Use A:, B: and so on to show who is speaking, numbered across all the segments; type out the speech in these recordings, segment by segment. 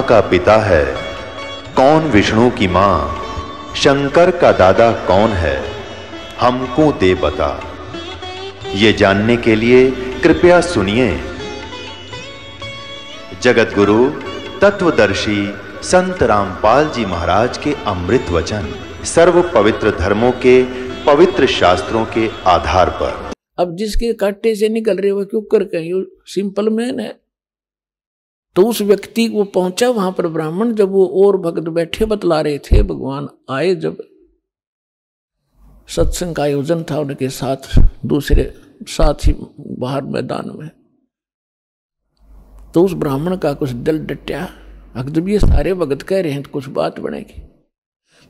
A: ब्रह्मा
B: का पिता है कौन विष्णु की माँ शंकर का दादा कौन है हमको दे बता ये जानने के लिए कृपया सुनिए जगत गुरु तत्वदर्शी संत रामपाल जी महाराज के अमृत वचन सर्व पवित्र धर्मों के पवित्र शास्त्रों के आधार पर
A: अब जिसके काटे से निकल रहे वो क्यों कर कहीं सिंपल मैन है तो उस व्यक्ति को पहुंचा वहां पर ब्राह्मण जब वो और भक्त बैठे बतला रहे थे भगवान आए जब सत्संग का आयोजन था उनके साथ दूसरे साथ ही बाहर मैदान में तो उस ब्राह्मण का कुछ दिल डट्या भक्त भी सारे भगत कह रहे हैं तो कुछ बात बनेगी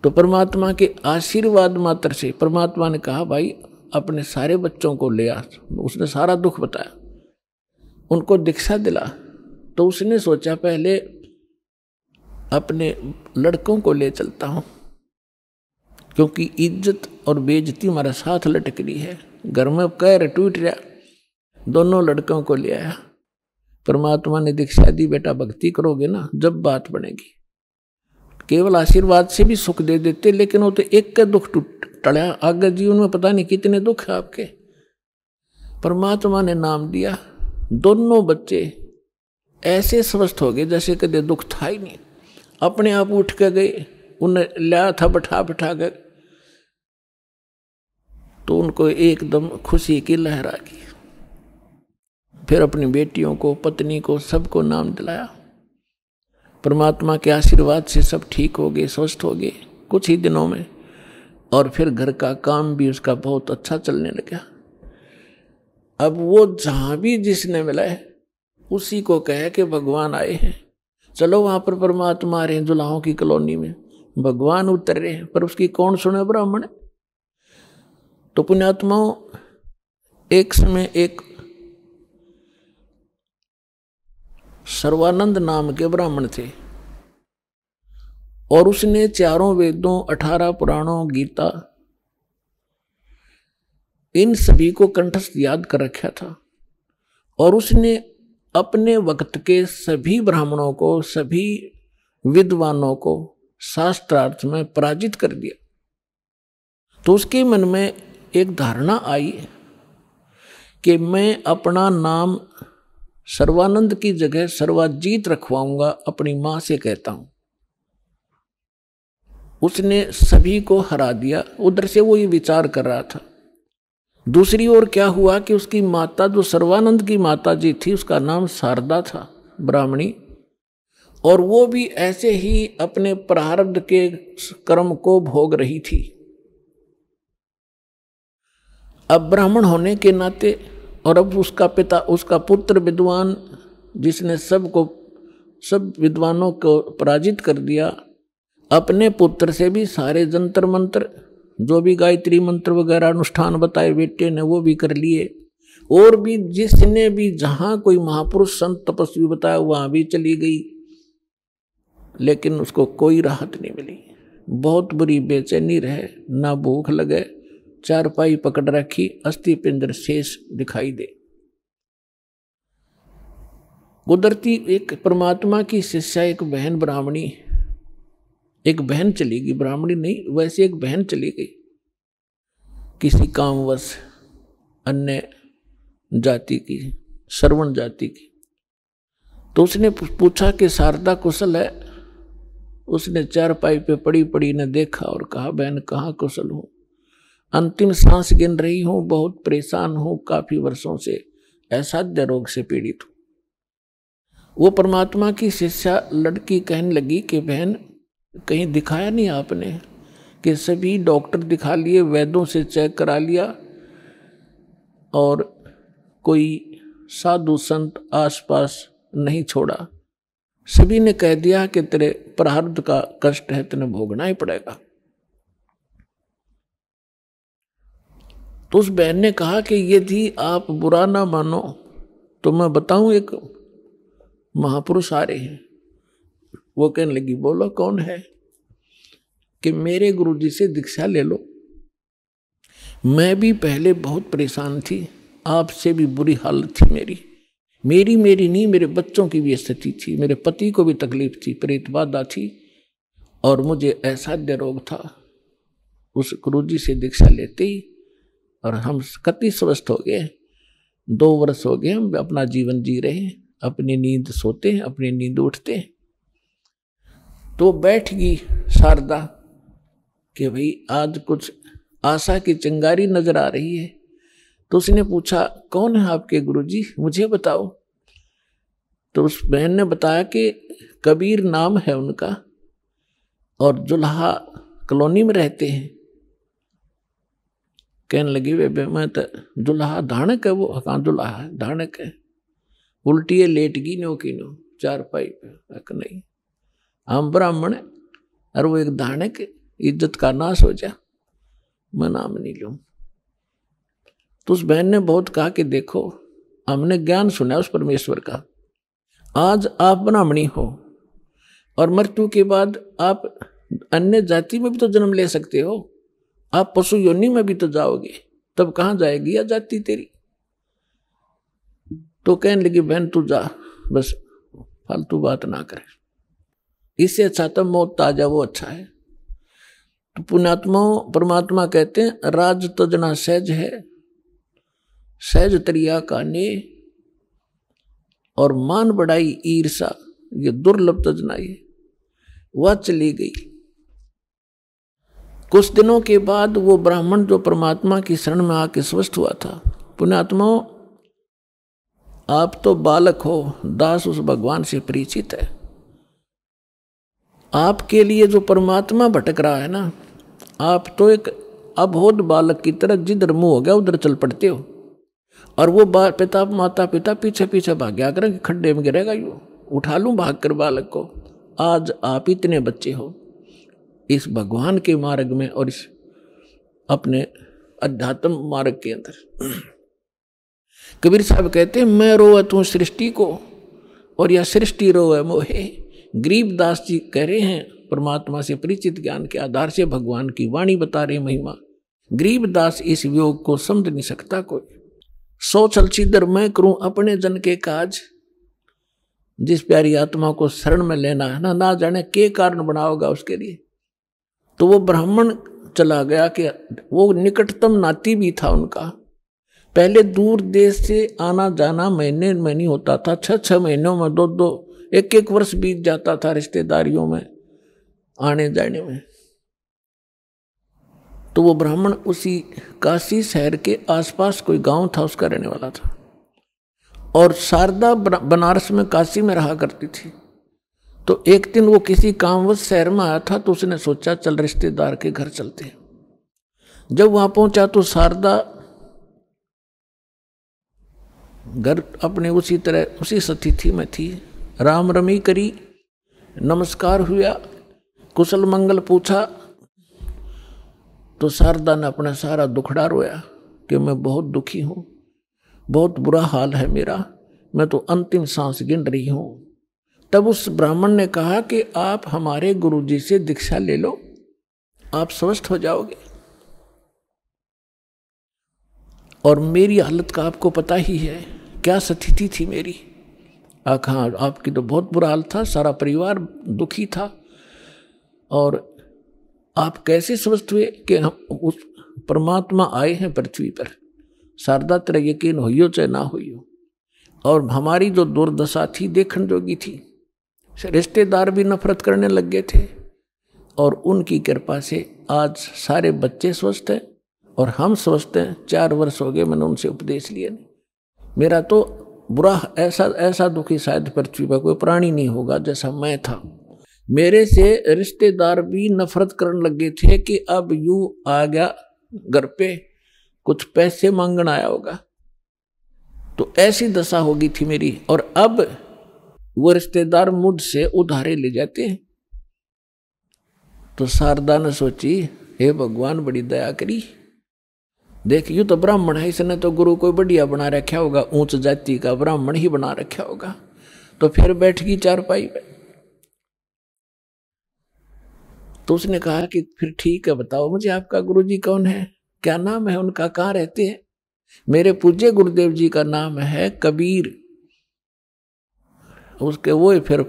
A: तो परमात्मा के आशीर्वाद मात्र से परमात्मा ने कहा भाई अपने सारे बच्चों को ले आ उसने सारा दुख बताया उनको दीक्षा दिला तो उसने सोचा पहले अपने लड़कों को ले चलता हूँ क्योंकि इज्जत और बेजती हमारा साथ लटक रही है घर में कह रहे टूट रहा दोनों लड़कों को ले आया परमात्मा ने दीक्षा दी बेटा भक्ति करोगे ना जब बात बनेगी केवल आशीर्वाद से भी सुख दे देते लेकिन वो तो एक का दुख टूट टड़ा आगे जीवन में पता नहीं कितने दुख है आपके परमात्मा ने नाम दिया दोनों बच्चे ऐसे स्वस्थ हो गए जैसे कदे दुख था ही नहीं अपने आप उठ के गए उन्हें लिया था बैठा बैठा कर तो उनको एकदम खुशी की लहर आ गई फिर अपनी बेटियों को पत्नी को सबको नाम दिलाया परमात्मा के आशीर्वाद से सब ठीक हो गए स्वस्थ हो गए कुछ ही दिनों में और फिर घर का काम भी उसका बहुत अच्छा चलने लगा अब वो जहाँ भी जिसने मिला है उसी को कह के भगवान आए हैं चलो वहाँ पर परमात्मा आ रहे हैं जुलाहों की कॉलोनी में भगवान उतर रहे हैं पर उसकी कौन सुने ब्राह्मण तो पुण्यात्माओं एक समय एक सर्वानंद नाम के ब्राह्मण थे और उसने चारों वेदों अठारह पुराणों गीता इन सभी को कंठस्थ याद कर रखा था और उसने अपने वक्त के सभी ब्राह्मणों को सभी विद्वानों को शास्त्रार्थ में पराजित कर दिया तो उसके मन में एक धारणा आई कि मैं अपना नाम सर्वानंद की जगह सर्वाजीत रखवाऊंगा अपनी मां से कहता हूं उसने सभी को हरा दिया उधर से वो ये विचार कर रहा था दूसरी ओर क्या हुआ कि उसकी माता जो सर्वानंद की माता जी थी उसका नाम शारदा था ब्राह्मणी और वो भी ऐसे ही अपने प्रारब्ध के कर्म को भोग रही थी अब ब्राह्मण होने के नाते और अब उसका पिता उसका पुत्र विद्वान जिसने सबको सब विद्वानों को पराजित कर दिया अपने पुत्र से भी सारे जंतर मंत्र जो भी गायत्री मंत्र वगैरह अनुष्ठान बताए बेटे ने वो भी कर लिए और भी जिसने भी जहाँ कोई महापुरुष संत तपस्वी बताया वहाँ भी चली गई लेकिन उसको कोई राहत नहीं मिली बहुत बुरी बेचैनी रहे ना भूख लगे चारपाई पकड़ रखी अस्थि पिंजर शेष दिखाई दे कुदरती एक परमात्मा की शिष्या एक बहन ब्राह्मणी एक बहन चली गई ब्राह्मणी नहीं वैसी एक बहन चली गई किसी कामवश अन्य जाति की श्रवण जाति की तो उसने पूछा कि शारदा कुशल है उसने चार पाई पे पड़ी पड़ी ने देखा और कहा बहन कहाँ कुशल हूँ अंतिम सांस गिन रही हूँ बहुत परेशान हूँ काफी वर्षों से असाध्य रोग से पीड़ित हूँ वो परमात्मा की शिष्या लड़की कहने लगी कि बहन कहीं दिखाया नहीं आपने कि सभी डॉक्टर दिखा लिए वैद्यों से चेक करा लिया और कोई साधु संत आसपास नहीं छोड़ा सभी ने कह दिया कि तेरे प्रारब्ध का कष्ट है तेने भोगना ही पड़ेगा तो उस बहन ने कहा कि यदि आप बुरा ना मानो तो मैं बताऊं एक महापुरुष आ रहे हैं वो कहने लगी बोलो कौन है कि मेरे गुरु जी से दीक्षा ले लो मैं भी पहले बहुत परेशान थी आपसे भी बुरी हालत थी मेरी मेरी मेरी नहीं मेरे बच्चों की भी स्थिति थी मेरे पति को भी तकलीफ थी प्रेत बाधा थी और मुझे दे रोग था उस गुरु जी से दीक्षा लेते ही और हम कति स्वस्थ हो गए दो वर्ष हो गए हम अपना जीवन जी रहे हैं अपनी नींद सोते हैं अपनी नींद उठते हैं तो बैठ गई शारदा कि भाई आज कुछ आशा की चिंगारी नजर आ रही है तो उसने पूछा कौन है आपके गुरुजी मुझे बताओ तो उस बहन ने बताया कि कबीर नाम है उनका और जुल्हा कॉलोनी में रहते हैं कहने लगी वे मैं तो जुल्हा धाणक है वो हाँ जुल्हा है धाणक है उल्टी है नो की नो चार पाई पे नहीं हम ब्राह्मण है और वो एक धाने इज्जत का नाश हो जा मैं नाम नहीं लू तो उस बहन ने बहुत कहा कि देखो हमने ज्ञान सुना उस परमेश्वर का आज आप ब्राह्मणी हो और मृत्यु के बाद आप अन्य जाति में भी तो जन्म ले सकते हो आप पशु योनि में भी तो जाओगे तब कहाँ जाएगी या जाति तेरी तो कहने लगी बहन तू जा बस फालतू बात ना करें इससे अच्छा तो मौत ताजा वो अच्छा है तो पुण्यात्मा परमात्मा कहते हैं राज तजना सहज है सहज त्रिया का ने और मान बढ़ाई ईर्षा ये दुर्लभ तजना ये वह चली गई कुछ दिनों के बाद वो ब्राह्मण जो परमात्मा की शरण में आके स्वस्थ हुआ था पुण्यात्मा आप तो बालक हो दास उस भगवान से परिचित है आपके लिए जो परमात्मा भटक रहा है ना आप तो एक अबोध बालक की तरह जिधर मुंह हो गया उधर चल पड़ते हो और वो पिता माता पिता पीछे पीछे भाग गया करें खड्डे में गिरेगा यू उठा लूँ भाग कर बालक को आज आप इतने बच्चे हो इस भगवान के मार्ग में और इस अपने अध्यात्म मार्ग के अंदर कबीर साहब कहते हैं मैं रोवत हूँ सृष्टि को और यह सृष्टि है मोहे गरीबदास जी कह रहे हैं परमात्मा से परिचित ज्ञान के आधार से भगवान की वाणी बता रहे महिमा गरीबदास इस योग को समझ नहीं सकता कोई सो छलसीदर मैं करूं अपने जन के काज जिस प्यारी आत्मा को शरण में लेना है ना ना जाने के कारण बना होगा उसके लिए तो वो ब्राह्मण चला गया कि वो निकटतम नाती भी था उनका पहले दूर देश से आना जाना महीने में नहीं होता था छः छः महीनों में दो दो एक एक वर्ष बीत जाता था रिश्तेदारियों में आने जाने में तो वो ब्राह्मण उसी काशी शहर के आसपास कोई गांव था उसका रहने वाला था और शारदा बनारस में काशी में रहा करती थी तो एक दिन वो किसी कामवश शहर में आया था तो उसने सोचा चल रिश्तेदार के घर चलते जब वहां पहुंचा तो शारदा घर अपने उसी तरह उसी स्थिति में थी राम रमी करी नमस्कार हुआ कुशल मंगल पूछा तो शारदा ने अपना सारा दुखड़ा रोया कि मैं बहुत दुखी हूँ बहुत बुरा हाल है मेरा मैं तो अंतिम सांस गिन रही हूँ तब उस ब्राह्मण ने कहा कि आप हमारे गुरुजी से दीक्षा ले लो आप स्वस्थ हो जाओगे और मेरी हालत का आपको पता ही है क्या स्थिति थी मेरी आखा आपकी तो बहुत बुरा हाल था सारा परिवार दुखी था और आप कैसे स्वस्थ हुए कि हम उस परमात्मा आए हैं पृथ्वी पर शारदा तेरा यकीन हो चाहे ना हो और हमारी जो दुर्दशा थी देखने जोगी थी रिश्तेदार भी नफरत करने लग गए थे और उनकी कृपा से आज सारे बच्चे स्वस्थ हैं और हम स्वस्थ हैं चार वर्ष हो गए मैंने उनसे उपदेश लिए मेरा तो बुरा ऐसा ऐसा दुखी शायद पृथ्वी पर कोई प्राणी नहीं होगा जैसा मैं था मेरे से रिश्तेदार भी नफरत करने लगे थे कि अब यू आ गया घर पे कुछ पैसे मांगन आया होगा तो ऐसी दशा होगी थी मेरी और अब वो रिश्तेदार मुझसे उधारे ले जाते हैं तो शारदा ने सोची हे भगवान बड़ी दया करी देख यू तो ब्राह्मण है इसने तो गुरु कोई बढ़िया बना रखा होगा ऊंच जाति का ब्राह्मण ही बना रखा होगा तो फिर बैठ गई चारपाई पे तो उसने कहा कि फिर ठीक है बताओ मुझे आपका गुरु जी कौन है क्या नाम है उनका कहाँ रहते हैं मेरे पूज्य गुरुदेव जी का नाम है कबीर उसके वो ही फिर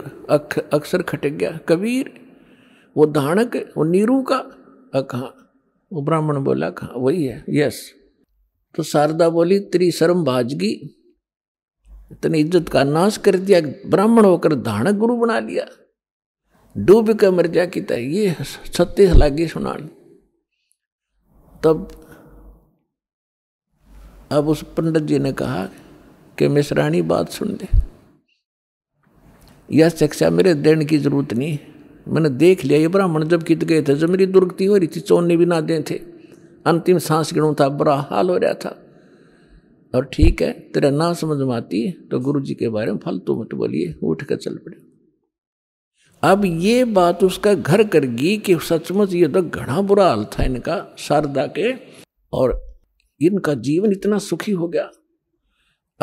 A: अक्सर खटक गया कबीर वो धाणक वो नीरू का कहा वो ब्राह्मण बोला कहा वही है यस तो शारदा बोली तेरी शर्म भाजगी इतनी इज्जत का नाश कर दिया ब्राह्मण होकर धानक गुरु बना लिया डूब के मर जा की तय ये छत्तीस लागी सुनानी तब अब उस पंडित जी ने कहा कि मिश्राणी बात सुन ले यह शिक्षा मेरे देने की जरूरत नहीं है मैंने देख लिया ये ब्राह्मण जब कित गए थे जब मेरी दुर्गति हो रही थी चौने भी ना दे थे अंतिम सांस गिणों था बुरा हाल हो रहा था और ठीक है तेरा ना समझ में आती तो गुरु जी के बारे में फालतू मत बोलिए उठ कर चल पड़े अब ये बात उसका घर कर गई कि सचमुच ये तो घना बुरा हाल था इनका शारदा के और इनका जीवन इतना सुखी हो गया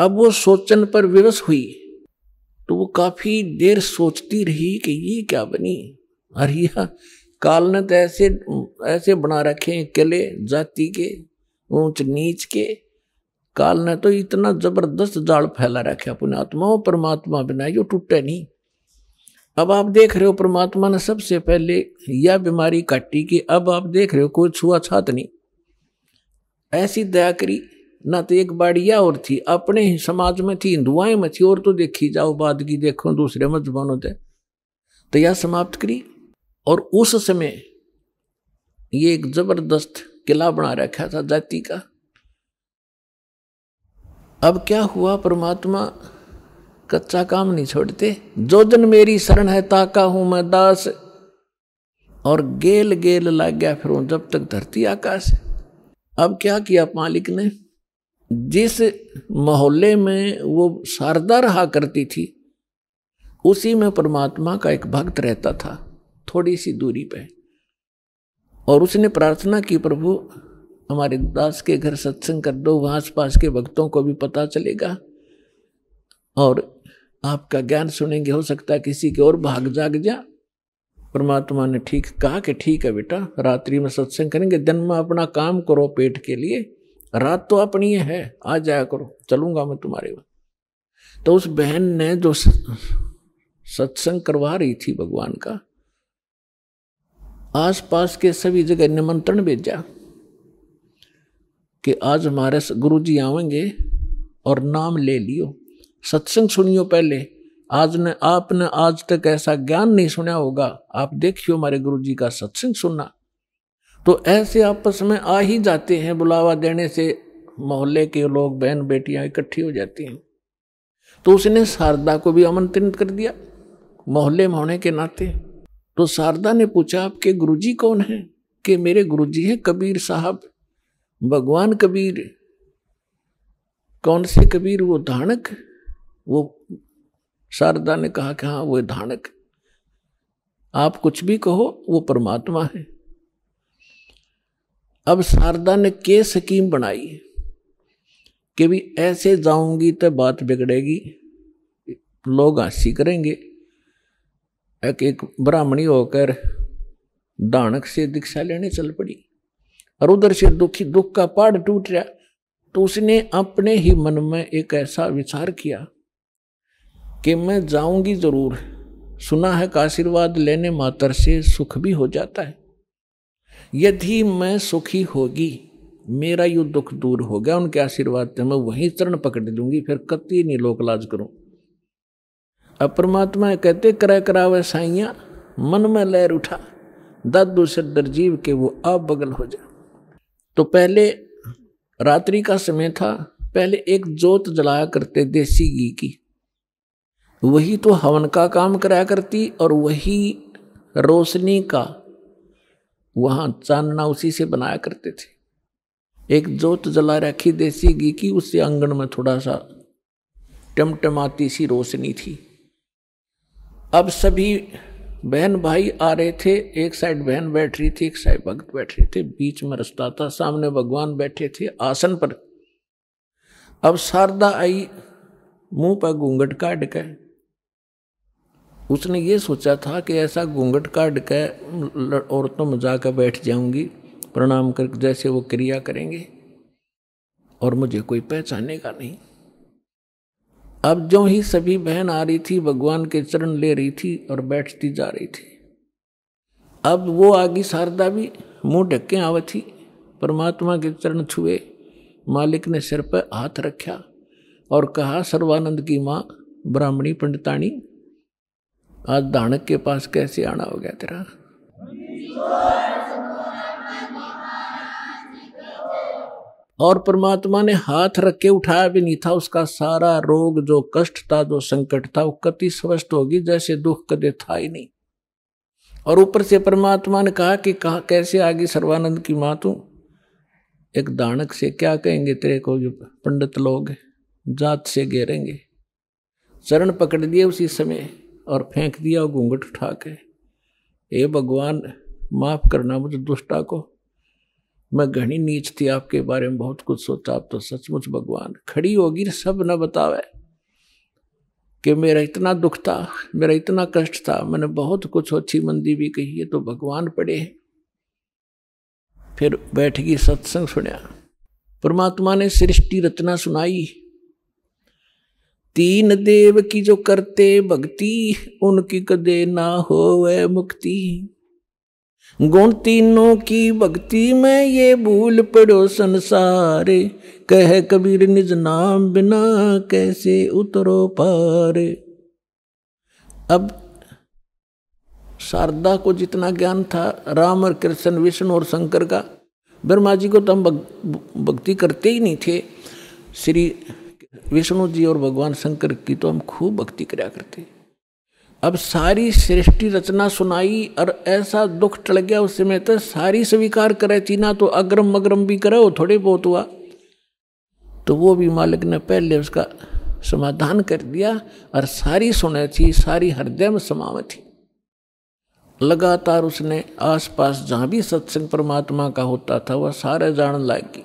A: अब वो सोचन पर विवश हुई तो वो काफ़ी देर सोचती रही कि ये क्या बनी अरे यह काल ने तो ऐसे ऐसे बना रखे हैं किले जाति के ऊंच नीच के काल ने तो इतना जबरदस्त जाल फैला रखे अपने आत्मा और परमात्मा बिना जो टूटे नहीं अब आप देख रहे हो परमात्मा ने सबसे पहले यह बीमारी काटी कि अब आप देख रहे हो कोई छुआछात नहीं ऐसी दया करी ना तो एक बाड़िया और थी अपने ही समाज में थी हिंदुआएं में थी और तो देखी जाओ बाद की देखो दूसरे मजबानों से तो यह समाप्त करी और उस समय ये एक जबरदस्त किला बना रखा था जाति का अब क्या हुआ परमात्मा कच्चा काम नहीं छोड़ते जो जन मेरी शरण है ताका हूं मैं दास और गेल गेल लग गया फिर जब तक धरती आकाश अब क्या किया मालिक ने जिस मोहल्ले में वो शारदा रहा करती थी उसी में परमात्मा का एक भक्त रहता था थोड़ी सी दूरी पे और उसने प्रार्थना की प्रभु हमारे दास के घर सत्संग कर दो वहाँ आस पास के भक्तों को भी पता चलेगा और आपका ज्ञान सुनेंगे हो सकता है किसी के और भाग जाग जा परमात्मा ने ठीक कहा कि ठीक है बेटा रात्रि में सत्संग करेंगे दिन में अपना काम करो पेट के लिए रात तो अपनी है आ जाया करो चलूंगा मैं तुम्हारे बाद तो उस बहन ने जो सत्संग करवा रही थी भगवान का आसपास के सभी जगह निमंत्रण भेजा कि आज हमारे गुरु जी आवेंगे और नाम ले लियो सत्संग सुनियो पहले आज ने आपने आज तक ऐसा ज्ञान नहीं सुना होगा आप देखियो हमारे गुरु जी का सत्संग सुनना तो ऐसे आपस में आ ही जाते हैं बुलावा देने से मोहल्ले के लोग बहन बेटियां इकट्ठी हो जाती हैं तो उसने शारदा को भी आमंत्रित कर दिया मोहल्ले में होने के नाते तो शारदा ने पूछा आपके गुरुजी कौन हैं कि मेरे गुरुजी हैं कबीर साहब भगवान कबीर कौन से कबीर वो धानक वो शारदा ने कहा कि हाँ वो धानक आप कुछ भी कहो वो परमात्मा है अब शारदा ने के स्कीम बनाई कि भी ऐसे जाऊंगी तो बात बिगड़ेगी लोग हंसी करेंगे एक एक ब्राह्मणी होकर दानक से दीक्षा लेने चल पड़ी और उधर से दुखी दुख का पहाड़ टूट रहा तो उसने अपने ही मन में एक ऐसा विचार किया कि मैं जाऊंगी जरूर सुना है का आशीर्वाद लेने मातर से सुख भी हो जाता है यदि मैं सुखी होगी मेरा यू दुख दूर हो गया उनके आशीर्वाद से मैं वहीं चरण पकड़ दूंगी फिर कति नहीं लोक लाज करूं अब परमात्मा कहते करा करावे साइया मन में लहर उठा दादू से दर्जीव के वो आप बगल हो जा तो पहले रात्रि का समय था पहले एक जोत जलाया करते देसी घी की वही तो हवन का काम कराया करती और वही रोशनी का वहाँ चांदना उसी से बनाया करते थे एक जोत जला रखी देसी घी की उससे आंगन में थोड़ा सा टमटमाती सी रोशनी थी अब सभी बहन भाई आ रहे थे एक साइड बहन बैठ रही थी एक साइड भक्त बैठ रहे थे बीच में रास्ता था सामने भगवान बैठे थे आसन पर अब शारदा आई मुंह पर घूंघट काट गए उसने ये सोचा था कि ऐसा घूंघट काट के औरतों में जाकर बैठ जाऊंगी प्रणाम कर जैसे वो क्रिया करेंगे और मुझे कोई पहचाने का नहीं अब जो ही सभी बहन आ रही थी भगवान के चरण ले रही थी और बैठती जा रही थी अब वो आगी शारदा भी मुंह ढक्के आवे थी परमात्मा के चरण छुए मालिक ने सिर पर हाथ रखा और कहा सर्वानंद की माँ ब्राह्मणी पंडिताणी आज दानक के पास कैसे आना हो गया तेरा और परमात्मा ने हाथ रख के उठाया भी नहीं था उसका सारा रोग जो कष्ट था जो संकट था वो कति स्वस्थ होगी जैसे दुख कदे था ही नहीं और ऊपर से परमात्मा ने कहा कि कहा कैसे आ गई सर्वानंद की माँ तू एक दानक से क्या कहेंगे तेरे को जो पंडित लोग जात से घेरेंगे चरण पकड़ लिए उसी समय और फेंक दिया और घूंघट उठा के हे भगवान माफ करना मुझे दुष्टा को मैं घनी नीच थी आपके बारे में बहुत कुछ सोचा आप तो सचमुच भगवान खड़ी होगी तो सब न बतावे कि मेरा इतना दुख था मेरा इतना कष्ट था मैंने बहुत कुछ अच्छी मंदी भी कही है तो भगवान पड़े फिर बैठ गई सत्संग सुनया परमात्मा ने सृष्टि रचना सुनाई तीन देव की जो करते भक्ति उनकी कदे ना हो वह मुक्ति गुण तीनों की भक्ति में ये भूल पड़ो संसार कह कबीर निज नाम बिना कैसे उतरो पार अब शारदा को जितना ज्ञान था राम और कृष्ण विष्णु और शंकर का ब्रह्मा जी को तो हम भक्ति करते ही नहीं थे श्री विष्णु जी और भगवान शंकर की तो हम खूब भक्ति कराया करते अब सारी सृष्टि रचना सुनाई और ऐसा दुख टल गया उस समय तो सारी स्वीकार करे चीना तो अग्रम मग्रम भी करे वो थोड़े बहुत हुआ तो वो भी मालिक ने पहले उसका समाधान कर दिया और सारी सुने थी सारी हृदय में समाव थी लगातार उसने आसपास जहाँ भी सत्संग परमात्मा का होता था वह सारे जान लायक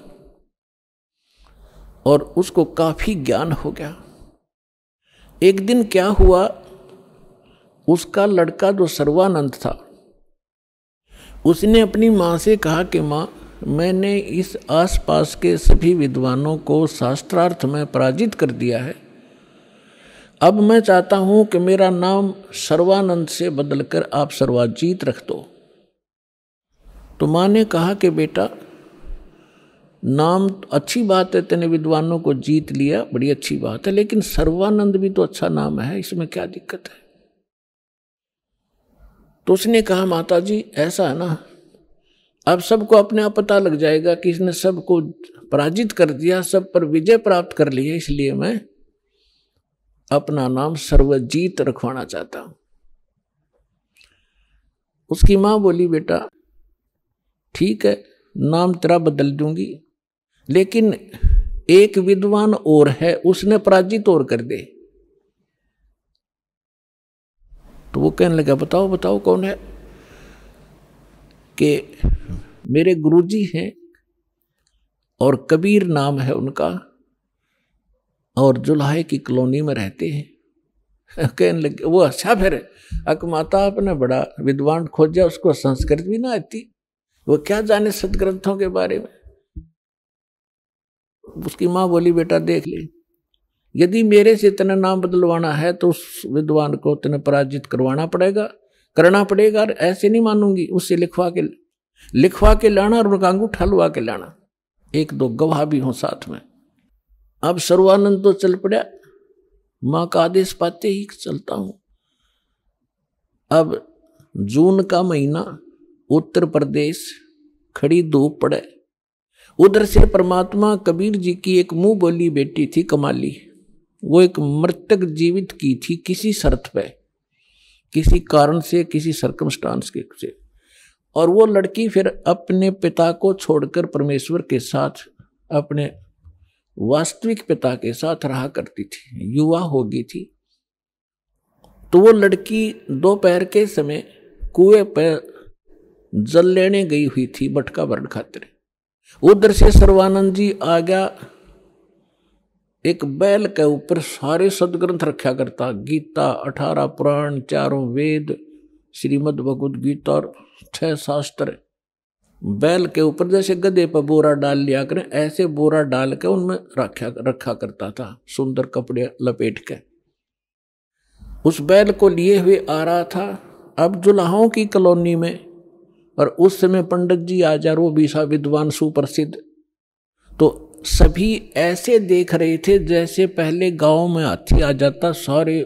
A: और उसको काफ़ी ज्ञान हो गया एक दिन क्या हुआ उसका लड़का जो सर्वानंद था उसने अपनी माँ से कहा कि माँ मैंने इस आसपास के सभी विद्वानों को शास्त्रार्थ में पराजित कर दिया है अब मैं चाहता हूँ कि मेरा नाम सर्वानंद से बदलकर आप सर्वाजीत रख दो तो माँ ने कहा कि बेटा नाम अच्छी बात है तेने विद्वानों को जीत लिया बड़ी अच्छी बात है लेकिन सर्वानंद भी तो अच्छा नाम है इसमें क्या दिक्कत है तो उसने कहा माता जी ऐसा है ना अब सबको अपने आप पता लग जाएगा कि इसने सबको पराजित कर दिया सब पर विजय प्राप्त कर लिया इसलिए मैं अपना नाम सर्वजीत रखवाना चाहता हूं उसकी मां बोली बेटा ठीक है नाम तेरा बदल दूंगी लेकिन एक विद्वान और है उसने पराजित और कर दे तो वो कहने लगा बताओ बताओ कौन है कि मेरे गुरुजी हैं और कबीर नाम है उनका और जुलाहे की कॉलोनी में रहते हैं कहने लगे वो अच्छा फिर अकमाता आपने बड़ा विद्वान खोजा उसको संस्कृत भी ना आती वो क्या जाने सदग्रंथों के बारे में उसकी माँ बोली बेटा देख ले यदि मेरे से इतना नाम बदलवाना है तो उस विद्वान को इतने पराजित करवाना पड़ेगा करना पड़ेगा ऐसे नहीं मानूंगी उससे लिखवा के लिखवा के लाना और उनका अंगूठा लुआ के लाना एक दो गवाह भी हों साथ में अब सर्वानंद तो चल पड़ा माँ का आदेश पाते ही चलता हूं अब जून का महीना उत्तर प्रदेश खड़ी धूप पड़े उधर से परमात्मा कबीर जी की एक मुंह बोली बेटी थी कमाली वो एक मृतक जीवित की थी किसी शर्त पे किसी कारण से किसी सरकमस्टांस के से और वो लड़की फिर अपने पिता को छोड़कर परमेश्वर के साथ अपने वास्तविक पिता के साथ रहा करती थी युवा होगी थी तो वो लड़की दोपहर के समय कुएं पर जल लेने गई हुई थी बटका बर्ड खातिर उधर से सर्वानंद जी आ गया एक बैल के ऊपर सारे सदग्रंथ रखा करता गीता अठारह पुराण चारों वेद श्रीमद भगवद गीता और छह शास्त्र बैल के ऊपर जैसे गधे पर बोरा डाल लिया करें ऐसे बोरा डाल के उनमें रखा रखा करता था सुंदर कपड़े लपेट के उस बैल को लिए हुए आ रहा था अब जुलाहों की कॉलोनी में और उस समय पंडित जी हजारों बीसा विद्वान सुप्रसिद्ध तो सभी ऐसे देख रहे थे जैसे पहले गांव में हाथी आ जाता सारे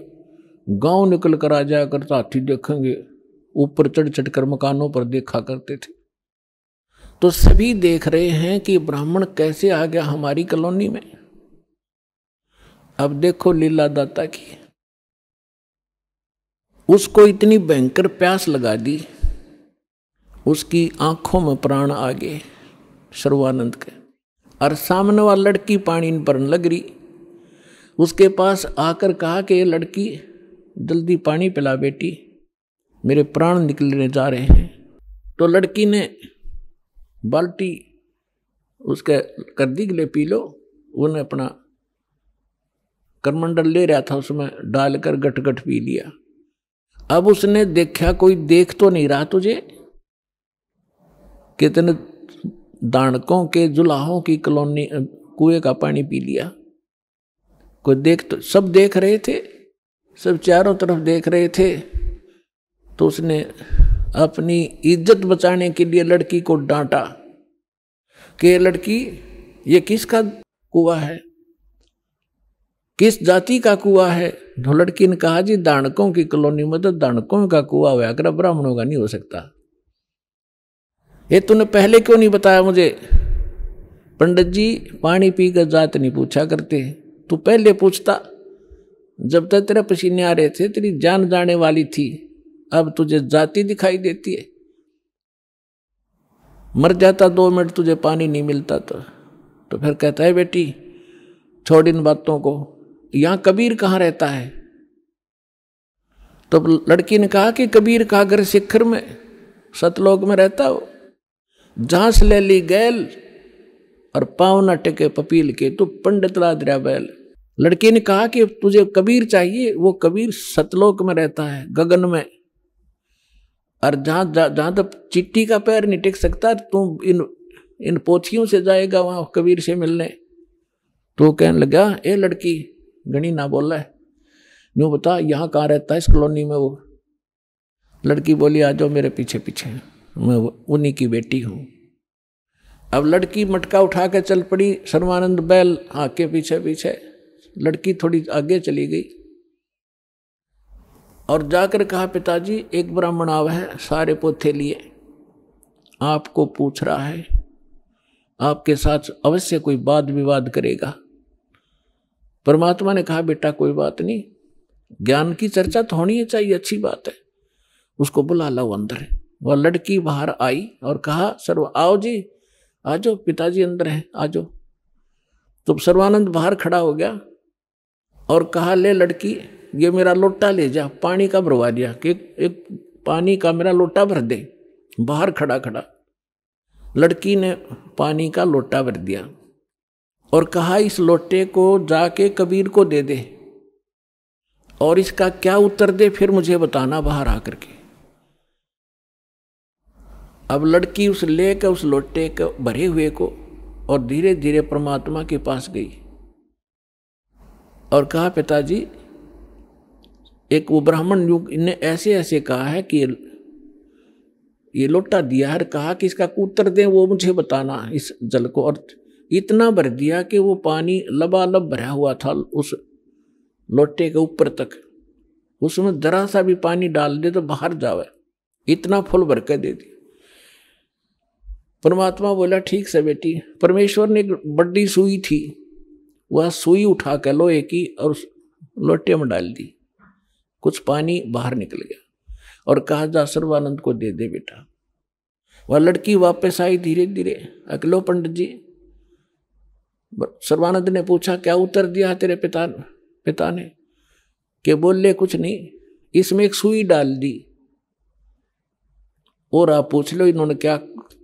A: गांव निकल कर आ जाया करता हाथी देखेंगे ऊपर चढ़ चढ़ कर मकानों पर देखा करते थे तो सभी देख रहे हैं कि ब्राह्मण कैसे आ गया हमारी कॉलोनी में अब देखो लीला दाता की उसको इतनी भयंकर प्यास लगा दी उसकी आंखों में प्राण आ गए सर्वानंद के और सामने वाली लड़की पानी पर लग रही उसके पास आकर कहा कि ये लड़की जल्दी पानी पिला बेटी मेरे प्राण निकलने जा रहे हैं तो लड़की ने बाल्टी उसके कर दी गले पी लो उन्हें अपना करमंडल ले रहा था उसमें डालकर गट गट पी लिया अब उसने देखा कोई देख तो नहीं रहा तुझे कितने दानकों के जुलाहों की कॉलोनी कुएं का पानी पी लिया कोई देख तो सब देख रहे थे सब चारों तरफ देख रहे थे तो उसने अपनी इज्जत बचाने के लिए लड़की को डांटा कि लड़की ये किसका कुआ है किस जाति का कुआ है तो लड़की ने कहा जी दानकों की कॉलोनी में तो मतलब दानकों का कुआ हुआ ब्राह्मणों का नहीं हो सकता ये तूने पहले क्यों नहीं बताया मुझे पंडित जी पानी पीकर जात नहीं पूछा करते तू पहले पूछता जब तक तेरे पसीने आ रहे थे तेरी जान जाने वाली थी अब तुझे जाति दिखाई देती है मर जाता दो मिनट तुझे पानी नहीं मिलता तो तो फिर कहता है बेटी छोड़ इन बातों को यहाँ कबीर कहाँ रहता है तो लड़की ने कहा कि कबीर का घर शिखर में सतलोक में रहता हो झांस ले ली गैल और पाव ना टेके पपील के तो पंडित राजरा बैल लड़के ने कहा कि तुझे कबीर चाहिए वो कबीर सतलोक में रहता है गगन में और जहां जहां तक चिट्टी का पैर नहीं टेक सकता तू इन इन पोथियों से जाएगा वहां कबीर से मिलने तो कहने लगा ए लड़की गणी ना बोला है बता यहाँ कहाँ रहता है इस कॉलोनी में वो लड़की बोली आ जाओ मेरे पीछे पीछे मैं उन्हीं की बेटी हूँ अब लड़की मटका उठा के चल पड़ी सर्वानंद बैल हाँ के पीछे पीछे लड़की थोड़ी आगे चली गई और जाकर कहा पिताजी एक ब्राह्मण आव है सारे पोथे लिए आपको पूछ रहा है आपके साथ अवश्य कोई वाद विवाद करेगा परमात्मा ने कहा बेटा कोई बात नहीं ज्ञान की चर्चा तो होनी चाहिए अच्छी बात है उसको बुला लो अंदर है वह लड़की बाहर आई और कहा सर्व आओ जी आ जाओ पिताजी अंदर है आ जाओ तो सर्वानंद बाहर खड़ा हो गया और कहा ले लड़की ये मेरा लोटा ले जा पानी का भरवा दिया कि एक पानी का मेरा लोटा भर दे बाहर खड़ा खड़ा लड़की ने पानी का लोटा भर दिया और कहा इस लोटे को जाके कबीर को दे दे और इसका क्या उत्तर दे फिर मुझे बताना बाहर आकर के अब लड़की उस ले कर उस लोटे के भरे हुए को और धीरे धीरे परमात्मा के पास गई और कहा पिताजी एक वो ब्राह्मण युग ने ऐसे ऐसे कहा है कि ये लोटा दिया है कहा कि इसका कूतर दें वो मुझे बताना इस जल को और इतना भर दिया कि वो पानी लबालब भरा हुआ था उस लोटे के ऊपर तक उसमें जरा सा भी पानी डाल दे तो बाहर जावे इतना फुल भर के दे दिया परमात्मा बोला ठीक से बेटी परमेश्वर ने एक बड़ी सुई थी वह सुई उठा कर लोहे की और लोटे में डाल दी कुछ पानी बाहर निकल गया और कहा जा सर्वानंद को दे दे बेटा वह लड़की वापस आई धीरे धीरे अकलो पंडित जी सर्वानंद ने पूछा क्या उत्तर दिया तेरे पिता पिता ने बोल बोले कुछ नहीं इसमें एक सुई डाल दी और आप पूछ लो इन्होंने क्या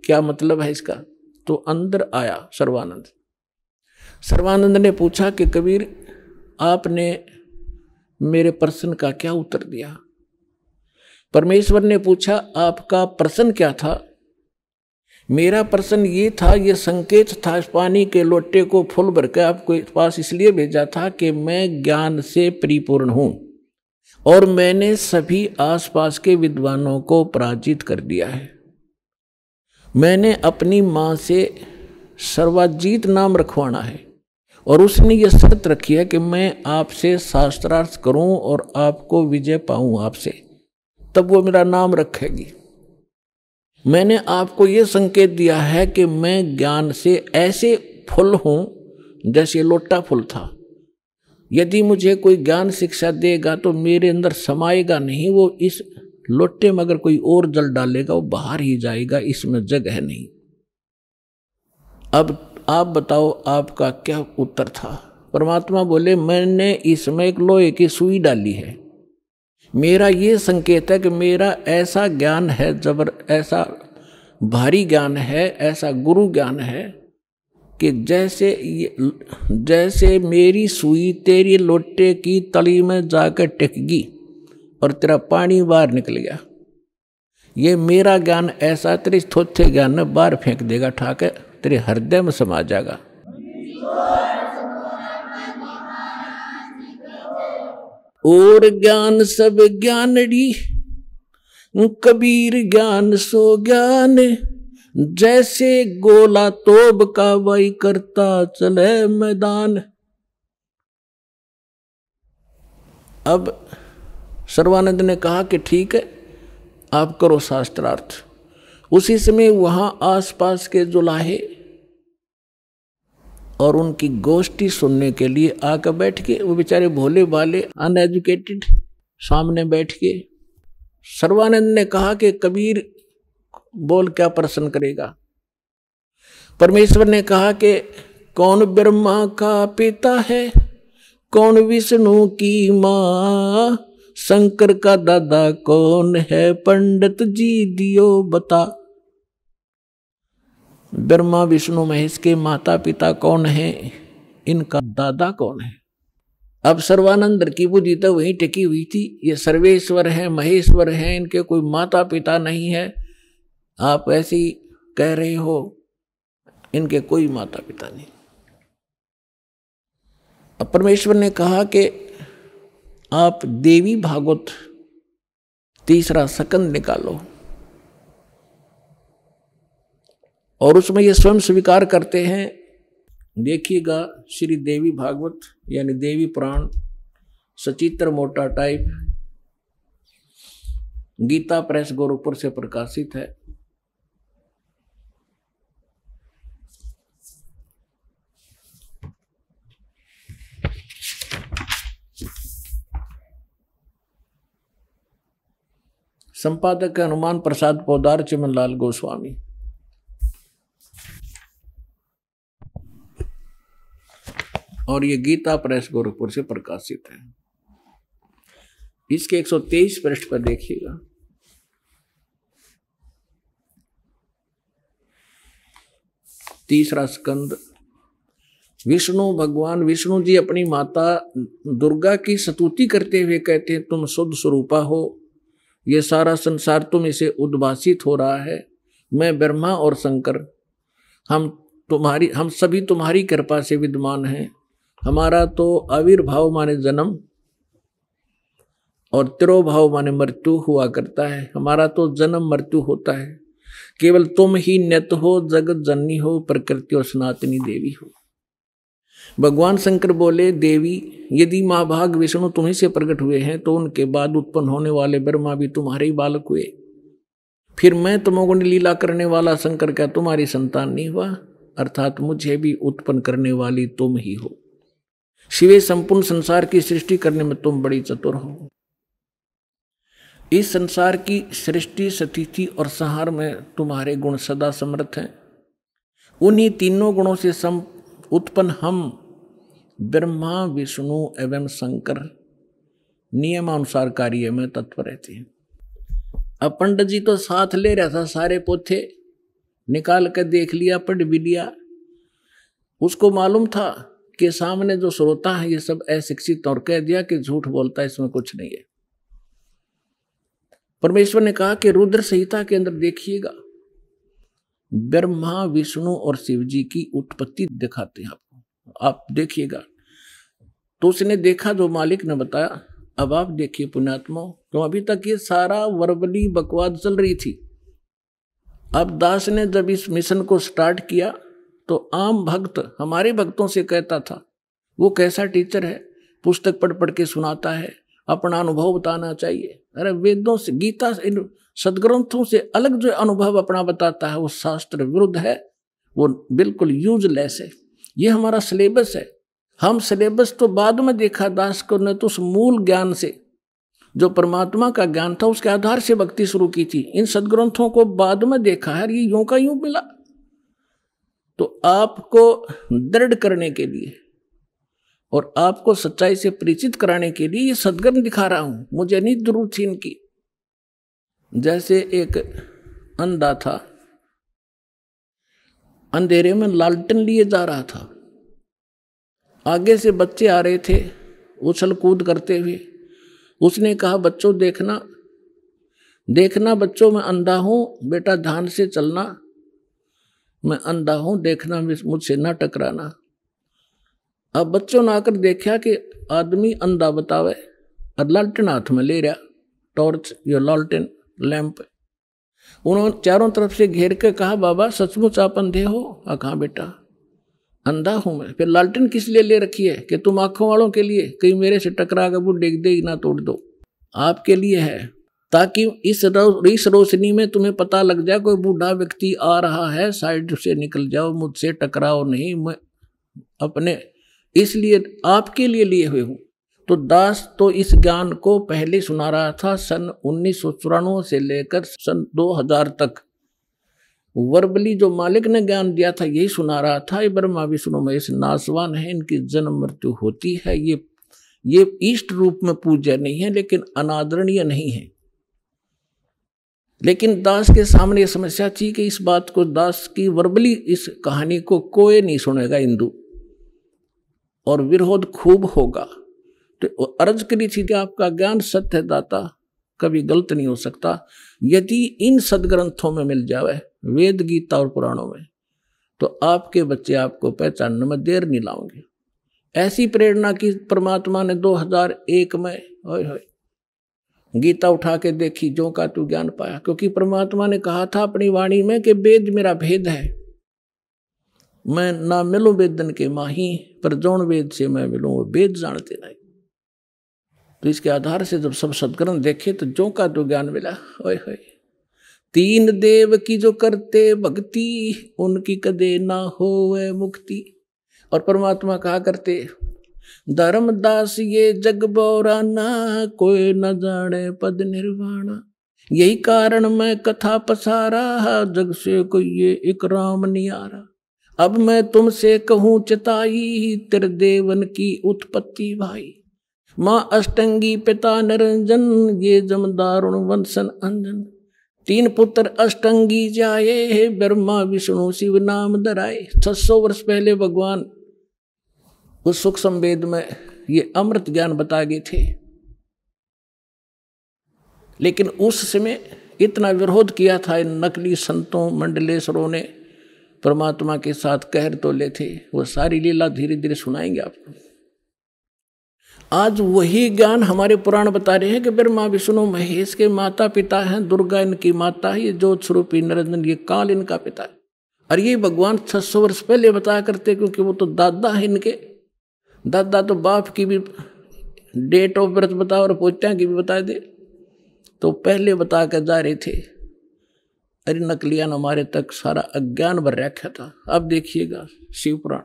A: क्या मतलब है इसका तो अंदर आया सर्वानंद सर्वानंद ने पूछा कि कबीर आपने मेरे प्रश्न का क्या उत्तर दिया परमेश्वर ने पूछा आपका प्रश्न क्या था मेरा प्रश्न ये था ये संकेत था इस पानी के लोटे को फुल भर के आपको पास इसलिए भेजा था कि मैं ज्ञान से परिपूर्ण हूँ और मैंने सभी आसपास के विद्वानों को पराजित कर दिया है मैंने अपनी माँ से सर्वाजीत नाम रखवाना है और उसने ये शर्त रखी है कि मैं आपसे शास्त्रार्थ करूं और आपको विजय पाऊं आपसे तब वो मेरा नाम रखेगी मैंने आपको ये संकेत दिया है कि मैं ज्ञान से ऐसे फुल हूं जैसे लोटा फुल था यदि मुझे कोई ज्ञान शिक्षा देगा तो मेरे अंदर समाएगा नहीं वो इस लोटे में अगर कोई और जल डालेगा वो बाहर ही जाएगा इसमें जगह नहीं अब आप बताओ आपका क्या उत्तर था परमात्मा बोले मैंने इसमें एक लोहे की सुई डाली है मेरा ये संकेत है कि मेरा ऐसा ज्ञान है जबर ऐसा भारी ज्ञान है ऐसा गुरु ज्ञान है कि जैसे जैसे मेरी सुई तेरी लोटे की तली में जाकर टिकगी और तेरा पानी बाहर निकल गया ये मेरा ज्ञान ऐसा तेरे थोथे ज्ञान बाहर फेंक देगा ठाकर तेरे हृदय में समा जाएगा और ज्ञान सब ज्ञान डी कबीर ज्ञान सो ज्ञान जैसे गोला तोब का वही करता चले मैदान अब सर्वानंद ने कहा कि ठीक है आप करो शास्त्रार्थ उसी समय वहां आसपास के जो लाहे और उनकी गोष्ठी सुनने के लिए आकर बैठ के वो बेचारे भोले भाले अनएजुकेटेड सामने बैठ के सर्वानंद ने कहा कि कबीर बोल क्या प्रश्न करेगा परमेश्वर ने कहा कि कौन ब्रह्मा का पिता है कौन विष्णु की माँ शंकर का दादा कौन है पंडित जी दियो बता ब्रह्मा विष्णु महेश के माता पिता कौन है इनका दादा कौन है अब सर्वानंद की बुद्धि तो वहीं टिकी हुई थी ये सर्वेश्वर हैं महेश्वर हैं इनके कोई माता पिता नहीं है आप ऐसी कह रहे हो इनके कोई माता पिता नहीं परमेश्वर ने कहा कि आप देवी भागवत तीसरा सकंद निकालो और उसमें ये स्वयं स्वीकार करते हैं देखिएगा श्री देवी भागवत यानी देवी पुराण सचित्र मोटा टाइप गीता प्रेस गोरखपुर से प्रकाशित है संपादक हनुमान प्रसाद पौदार चिमनलाल गोस्वामी और ये गीता प्रेस गोरखपुर से प्रकाशित है इसके 123 पृष्ठ पर देखिएगा तीसरा स्कंद विष्णु भगवान विष्णु जी अपनी माता दुर्गा की सतुति करते हुए कहते हैं तुम शुद्ध स्वरूपा हो ये सारा संसार तुम इसे उद्भाषित हो रहा है मैं ब्रह्मा और शंकर हम तुम्हारी हम सभी तुम्हारी कृपा से विद्यमान हैं हमारा तो आविर्भाव माने जन्म और तिरोभाव माने मृत्यु हुआ करता है हमारा तो जन्म मृत्यु होता है केवल तुम ही नित हो जगत जननी हो प्रकृति और सनातनी देवी हो भगवान शंकर बोले देवी यदि माँ भाग विष्णु तुम्हें से प्रकट हुए हैं तो उनके बाद उत्पन्न होने वाले ब्रह्मा भी तुम्हारे ही बालक हुए फिर मैं तमोगुण लीला करने वाला शंकर क्या तुम्हारी संतान नहीं हुआ अर्थात मुझे भी उत्पन्न करने वाली तुम ही हो शिवे संपूर्ण संसार की सृष्टि करने में तुम बड़ी चतुर हो इस संसार की सृष्टि स्थिति और संहार में तुम्हारे गुण सदा समर्थ हैं उन्हीं तीनों गुणों से सम उत्पन्न हम ब्रह्मा विष्णु एवं शंकर नियमानुसार कार्य में तत्पर रहते हैं अब पंडित जी तो साथ ले रहा था सारे पोथे निकाल कर देख लिया पढ़ भी लिया उसको मालूम था कि सामने जो श्रोता है ये सब अशिक्षित और कह दिया कि झूठ बोलता है इसमें कुछ नहीं है परमेश्वर ने कहा कि रुद्र संहिता के अंदर देखिएगा ब्रह्मा विष्णु और शिव जी की उत्पत्ति दिखाते हैं आपको आप देखिएगा तो उसने देखा जो मालिक ने बताया अब आप देखिए पुण्यात्मा तो अभी तक ये सारा वर्बली बकवाद चल रही थी अब दास ने जब इस मिशन को स्टार्ट किया तो आम भक्त हमारे भक्तों से कहता था वो कैसा टीचर है पुस्तक पढ़ पढ़ के सुनाता है अपना अनुभव बताना चाहिए अरे वेदों से गीता से सदग्रंथों से अलग जो अनुभव अपना बताता है वो शास्त्र विरुद्ध है वो बिल्कुल यूजलेस है ये हमारा सिलेबस है हम सिलेबस तो बाद में देखा दास को ने तो उस मूल ज्ञान से जो परमात्मा का ज्ञान था उसके आधार से भक्ति शुरू की थी इन सदग्रंथों को बाद में देखा है ये यूं का यूं मिला तो आपको दृढ़ करने के लिए और आपको सच्चाई से परिचित कराने के लिए ये सदग्रंथ दिखा रहा हूं मुझे नहीं जरूरत थी इनकी जैसे एक अंधा था अंधेरे में लालटन लिए जा रहा था आगे से बच्चे आ रहे थे उछल कूद करते हुए उसने कहा बच्चों देखना देखना बच्चों मैं अंधा हूँ बेटा ध्यान से चलना मैं अंधा हूं देखना मुझसे ना टकराना अब बच्चों ने आकर देखा कि आदमी अंधा बतावे और लालटन हाथ में ले रहा टॉर्च या लालटेन लैंप उन्होंने चारों तरफ से घेर के कहा बाबा सचमुच आप अंधे हो आ कहा बेटा अंधा हूं मैं फिर लालटेन किस लिए ले रखी है कि तुम आंखों वालों के लिए कहीं मेरे से टकरा कर वो डेग दे ना तोड़ दो आपके लिए है ताकि इस रो, इस रोशनी में तुम्हें पता लग जाए कोई बूढ़ा व्यक्ति आ रहा है साइड से निकल जाओ मुझसे टकराओ नहीं मैं अपने इसलिए आपके लिए लिए हुए हूँ तो दास तो इस ज्ञान को पहले सुना रहा था सन उन्नीस से लेकर सन 2000 तक वर्बली जो मालिक ने ज्ञान दिया था यही सुना रहा था ये ब्रह्मा विष्णु महेश नासवान है इनकी जन्म मृत्यु होती है ये ये ईष्ट रूप में पूज्य नहीं है लेकिन अनादरणीय नहीं है लेकिन दास के सामने ये समस्या थी कि इस बात को दास की वर्बली इस कहानी को कोई नहीं सुनेगा इंदू और विरोध खूब होगा तो अर्ज करी थी कि आपका ज्ञान सत्य दाता कभी गलत नहीं हो सकता यदि इन सदग्रंथों में मिल जावे वेद गीता और पुराणों में तो आपके बच्चे आपको पहचानने में देर नहीं लाओगे ऐसी प्रेरणा की परमात्मा ने 2001 में ओए होए गीता उठा के देखी जो का तू ज्ञान पाया क्योंकि परमात्मा ने कहा था अपनी वाणी में कि वेद मेरा भेद है मैं ना मिलूं वेदन के माही पर जोन वेद से मैं मिलूं वो वेद जानते नहीं तो इसके आधार से जब सब सदग्रंथ देखे तो जो का जो ज्ञान मिला ओए हो तीन देव की जो करते भक्ति उनकी कदे ना हो मुक्ति और परमात्मा कहा करते धर्म दास ये जग बौराना कोई न जाने पद निर्वाणा यही कारण मैं कथा पसारा जग से को ये एक राम नियारा अब मैं तुमसे कहूँ चिताई त्रिदेवन की उत्पत्ति भाई माँ अष्टंगी पिता निरंजन ये जम दारुण वंशन अंजन तीन पुत्र अष्टंगी जाए हे ब्रह्मा विष्णु शिव नाम धराए सौ वर्ष पहले भगवान उस सुख संवेद में ये अमृत ज्ञान बता गए थे लेकिन उस समय इतना विरोध किया था इन नकली संतों मंडलेश्वरों ने परमात्मा के साथ कहर तो ले थे वो सारी लीला धीरे धीरे सुनाएंगे आपको आज वही ज्ञान हमारे पुराण बता रहे हैं कि ब्रह्मा विष्णु महेश के माता पिता हैं दुर्गा इनकी माता है ये ज्योत स्वरूपी नरेंद्र ये काल इनका पिता है और ये भगवान छह सौ वर्ष पहले बताया करते क्योंकि वो तो दादा है इनके दादा तो बाप की भी डेट ऑफ बर्थ बताओ और पोत्या की भी बता दे तो पहले बता कर जा रहे थे अरे ने हमारे तक सारा अज्ञान भर रखा था अब देखिएगा शिवपुराण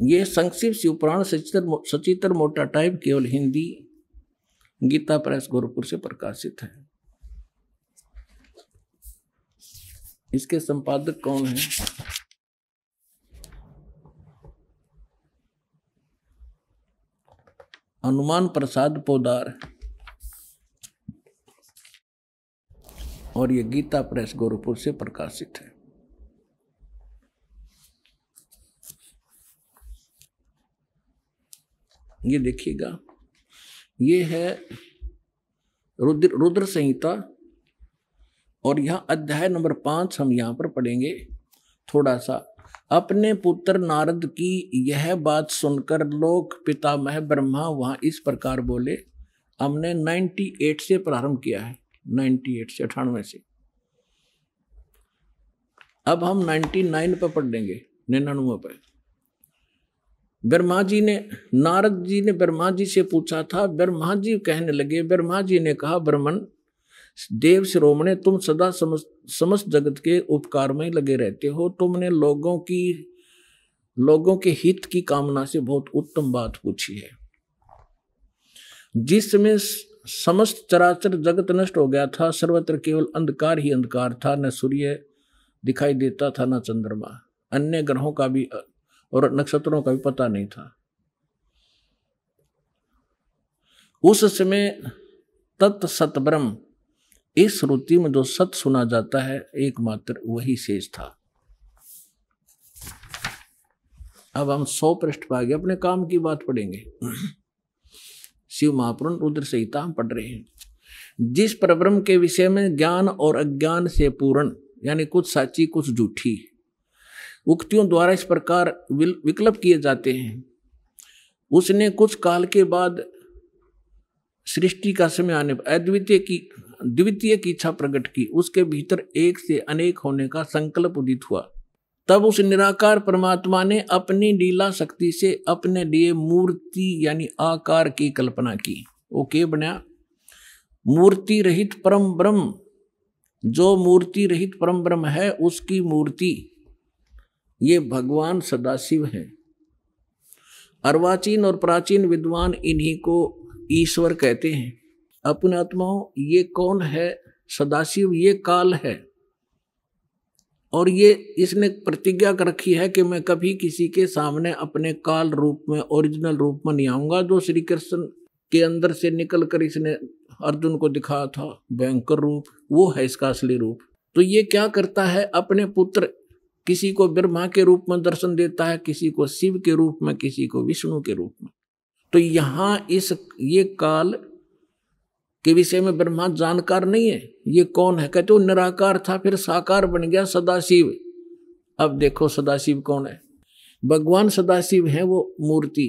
A: ये संक्षिप्त शिवपुराण सचित्र सचित्र मोटा टाइप केवल हिंदी गीता प्रेस गोरखपुर से प्रकाशित है इसके संपादक कौन है हनुमान प्रसाद पोदार और ये गीता प्रेस गोरखपुर से प्रकाशित है ये देखिएगा ये है रुद्र रुद्र संहिता और यहाँ अध्याय नंबर पाँच हम यहाँ पर पढ़ेंगे थोड़ा सा अपने पुत्र नारद की यह बात सुनकर लोक पितामह ब्रह्मा वहाँ इस प्रकार बोले हमने 98 से प्रारंभ किया है 98 से अठानवे से अब हम 99 पर पढ़ लेंगे निन्यानवे पर ब्रह्मा जी ने नारद जी ने ब्रह्मा जी से पूछा था ब्रह्मा जी कहने लगे ब्रह्मा जी ने कहा ब्रह्मन देव शिरोमणे तुम सदा समस्त समस्त जगत के उपकार में लगे रहते हो तुमने लोगों की लोगों के हित की कामना से बहुत उत्तम बात पूछी है जिस समय समस्त चराचर जगत नष्ट हो गया था सर्वत्र केवल अंधकार ही अंधकार था न सूर्य दिखाई देता था न चंद्रमा अन्य ग्रहों का भी और नक्षत्रों का भी पता नहीं था उस समय तत् सतब्रह्म इस श्रुति में जो सत सुना जाता है एकमात्र वही शेष था अब हम सौ पृष्ठ पा गए अपने काम की बात पढ़ेंगे शिव महापुरुण रुद्र संहिता हम पढ़ रहे हैं जिस परब्रह्म के विषय में ज्ञान और अज्ञान से पूर्ण यानी कुछ साची कुछ झूठी उक्तियों द्वारा इस प्रकार विकल्प किए जाते हैं उसने कुछ काल के बाद सृष्टि का समय आने पर अद्वितीय की द्वितीय की इच्छा प्रकट की उसके भीतर एक से अनेक होने का संकल्प उदित हुआ तब उस निराकार परमात्मा ने अपनी लीला शक्ति से अपने लिए मूर्ति यानी आकार की कल्पना की वो के बना मूर्ति रहित परम ब्रह्म जो मूर्ति रहित परम ब्रह्म है उसकी मूर्ति ये भगवान सदाशिव हैं अर्वाचीन और प्राचीन विद्वान इन्हीं को ईश्वर कहते हैं अपने आत्माओं ये कौन है सदाशिव ये काल है और ये इसने प्रतिज्ञा कर रखी है कि मैं कभी किसी के सामने अपने काल रूप में ओरिजिनल रूप में नहीं आऊंगा जो श्री कृष्ण के अंदर से निकल कर इसने अर्जुन को दिखाया था भयंकर रूप वो है इसका असली रूप तो ये क्या करता है अपने पुत्र किसी को ब्रह्मा के रूप में दर्शन देता है किसी को शिव के रूप में किसी को विष्णु के रूप में तो यहाँ इस ये काल के विषय में ब्रह्मा जानकार नहीं है ये कौन है कहते वो निराकार था फिर साकार बन गया सदाशिव अब देखो सदाशिव कौन है भगवान सदाशिव है वो मूर्ति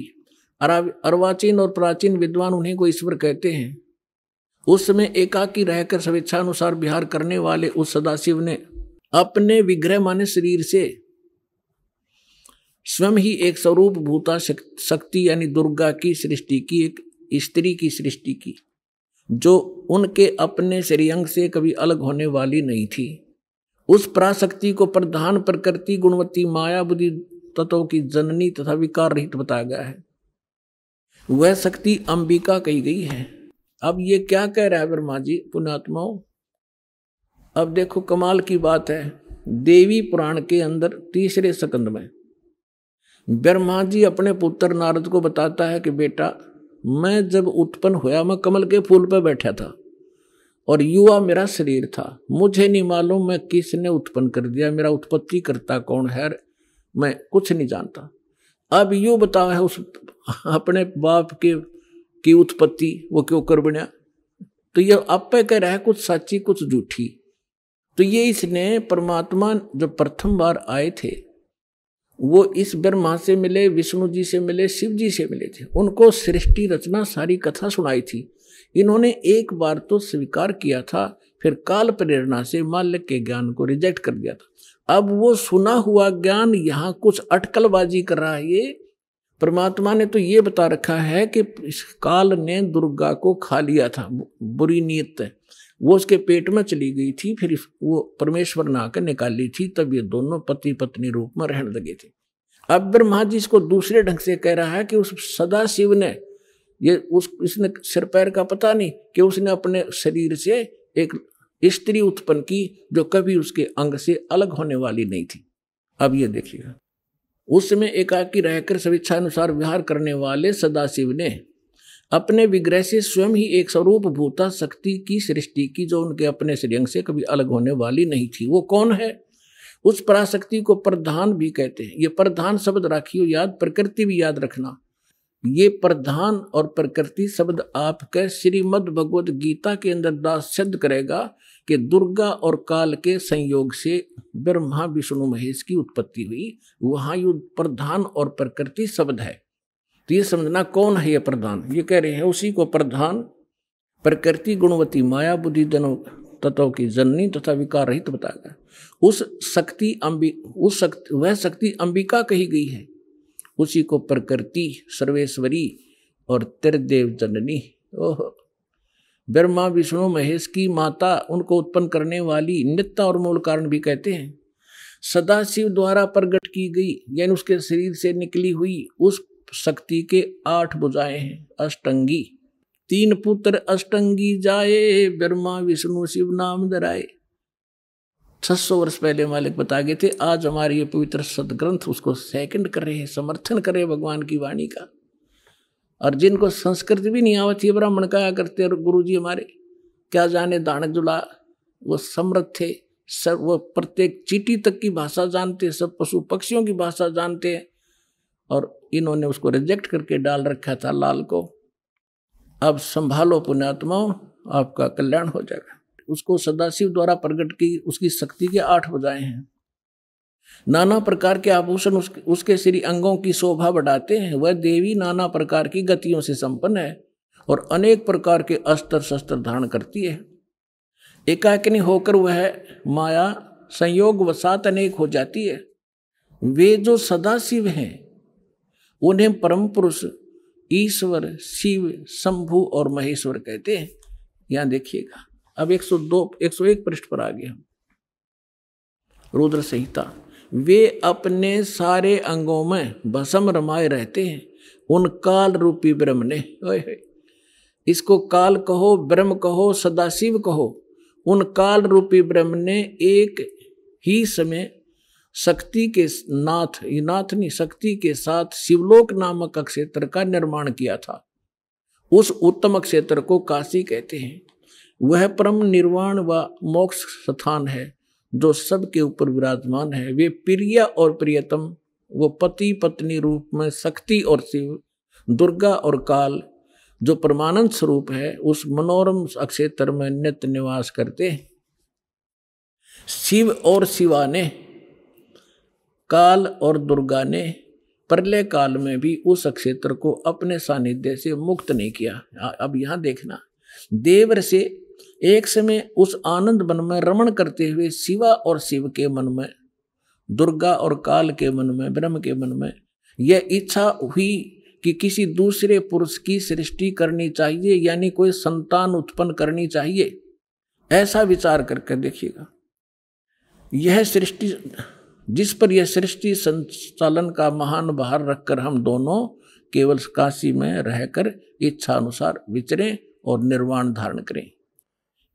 A: अर्वाचीन और प्राचीन विद्वान उन्हें को ईश्वर कहते हैं उस समय एकाकी रहकर स्वेच्छा अनुसार विहार करने वाले उस सदाशिव ने अपने विग्रह माने शरीर से स्वयं ही एक स्वरूप भूता शक्ति यानी दुर्गा की सृष्टि की एक स्त्री की सृष्टि की जो उनके अपने शरीरंग से कभी अलग होने वाली नहीं थी उस प्राशक्ति को प्रधान प्रकृति गुणवत्ती माया बुद्धि तत्वों की जननी तथा विकार रहित बताया गया है वह शक्ति अंबिका कही गई है अब ये क्या कह रहा है ब्रह्मा जी पुणात्माओं अब देखो कमाल की बात है देवी पुराण के अंदर तीसरे सकंद में ब्रह्मा जी अपने पुत्र नारद को बताता है कि बेटा मैं जब उत्पन्न हुआ मैं कमल के फूल पर बैठा था और युवा मेरा शरीर था मुझे नहीं मालूम मैं किसने उत्पन्न कर दिया मेरा उत्पत्ति करता कौन है मैं कुछ नहीं जानता अब यू बताओ है उस अपने बाप के की उत्पत्ति वो क्यों कर बनया तो ये आप कह रहा है कुछ सच्ची कुछ झूठी तो ये इसने परमात्मा जो प्रथम बार आए थे वो इस ब्रह्मा से मिले विष्णु जी से मिले शिव जी से मिले थे उनको सृष्टि रचना सारी कथा सुनाई थी इन्होंने एक बार तो स्वीकार किया था फिर काल प्रेरणा से माल्य के ज्ञान को रिजेक्ट कर दिया था अब वो सुना हुआ ज्ञान यहाँ कुछ अटकलबाजी कर रहा है ये परमात्मा ने तो ये बता रखा है कि इस काल ने दुर्गा को खा लिया था बुरी नीयत वो उसके पेट में चली गई थी फिर वो परमेश्वर ने आकर निकाली थी तब ये दोनों पति पत्नी रूप में रहने लगे थे अब ब्रह्मा जी इसको दूसरे ढंग से कह रहा है कि उस सदा शिव ने ये उस इसने सिर पैर का पता नहीं कि उसने अपने शरीर से एक स्त्री उत्पन्न की जो कभी उसके अंग से अलग होने वाली नहीं थी अब ये देखिएगा उसमें एकाकी रहकर अनुसार विहार करने वाले सदाशिव ने अपने विग्रह से स्वयं ही एक स्वरूप भूता शक्ति की सृष्टि की जो उनके अपने श्रेयंग से कभी अलग होने वाली नहीं थी वो कौन है उस पराशक्ति को प्रधान भी कहते हैं ये प्रधान शब्द राखियो याद प्रकृति भी याद रखना ये प्रधान और प्रकृति शब्द आपके श्रीमद भगवत गीता के अंदर दास सिद्ध करेगा कि दुर्गा और काल के संयोग से ब्रह्मा विष्णु महेश की उत्पत्ति हुई वहाँ युद्ध प्रधान और प्रकृति शब्द है तो ये समझना कौन है ये प्रधान ये कह रहे हैं उसी को प्रधान प्रकृति गुणवती माया बुद्धि जनों तत्व की जननी तथा विकार रहित बताया गया उस शक्ति अंबि उस शक्ति वह शक्ति अंबिका कही गई है उसी को प्रकृति सर्वेश्वरी और त्रिदेव जननी ओह ब्रह्मा विष्णु महेश की माता उनको उत्पन्न करने वाली नित्य और मूल कारण भी कहते हैं सदाशिव द्वारा प्रकट की गई यानी उसके शरीर से निकली हुई उस शक्ति के आठ बुझाएं हैं अष्टंगी तीन पुत्र अष्टंगी जाए ब्रह्मा विष्णु शिव नाम धराए छह सौ वर्ष पहले मालिक बता गए थे आज हमारे ये पवित्र सदग्रंथ उसको सेकंड कर रहे हैं समर्थन कर रहे भगवान की वाणी का और जिनको संस्कृत भी नहीं आवती ब्राह्मण कहा करते और गुरु जी हमारे क्या जाने दाण जुला वो समृद्ध थे सर वो प्रत्येक चीटी तक की भाषा जानते सब पशु पक्षियों की भाषा जानते हैं और इन्होंने उसको रिजेक्ट करके डाल रखा था लाल को अब संभालो पुण्यात्माओं आपका कल्याण हो जाएगा उसको सदाशिव द्वारा प्रकट की उसकी शक्ति के आठ बजाए हैं नाना प्रकार के आभूषण उसके, उसके श्री अंगों की शोभा बढ़ाते हैं वह देवी नाना प्रकार की गतियों से संपन्न है और अनेक प्रकार के अस्त्र शस्त्र धारण करती है एकाकिनी होकर वह माया संयोग वसात अनेक हो जाती है वे जो सदाशिव हैं उन्हें परम पुरुष ईश्वर शिव शंभु और महेश्वर कहते हैं यहां देखिएगा अब 102 101 पृष्ठ पर आ गए हम रुद्र संहिता वे अपने सारे अंगों में भसम रमाए रहते हैं उन काल रूपी ब्रह्म ने इसको काल कहो ब्रह्म कहो सदाशिव कहो उन काल रूपी ब्रह्म ने एक ही समय शक्ति के नाथ नाथ नहीं शक्ति के साथ शिवलोक नामक क्षेत्र का निर्माण किया था उस उत्तम क्षेत्र को काशी कहते हैं वह परम निर्वाण व मोक्ष स्थान है जो सबके ऊपर विराजमान है वे प्रिया और प्रियतम वो पति पत्नी रूप में शक्ति और शिव दुर्गा और काल जो परमानंद स्वरूप है उस मनोरम अक्षेत्र में नित्य निवास करते शिव और शिवा ने काल और दुर्गा ने प्रलय काल में भी उस अक्षेत्र को अपने सानिध्य से मुक्त नहीं किया अब यहाँ देखना देवर से एक समय उस आनंद मन में रमण करते हुए शिवा और शिव के मन में दुर्गा और काल के मन में ब्रह्म के मन में यह इच्छा हुई कि किसी दूसरे पुरुष की सृष्टि करनी चाहिए यानी कोई संतान उत्पन्न करनी चाहिए ऐसा विचार करके देखिएगा यह सृष्टि जिस पर यह सृष्टि संचालन का महान भार रखकर हम दोनों केवल काशी में रहकर इच्छा अनुसार विचरें और निर्वाण धारण करें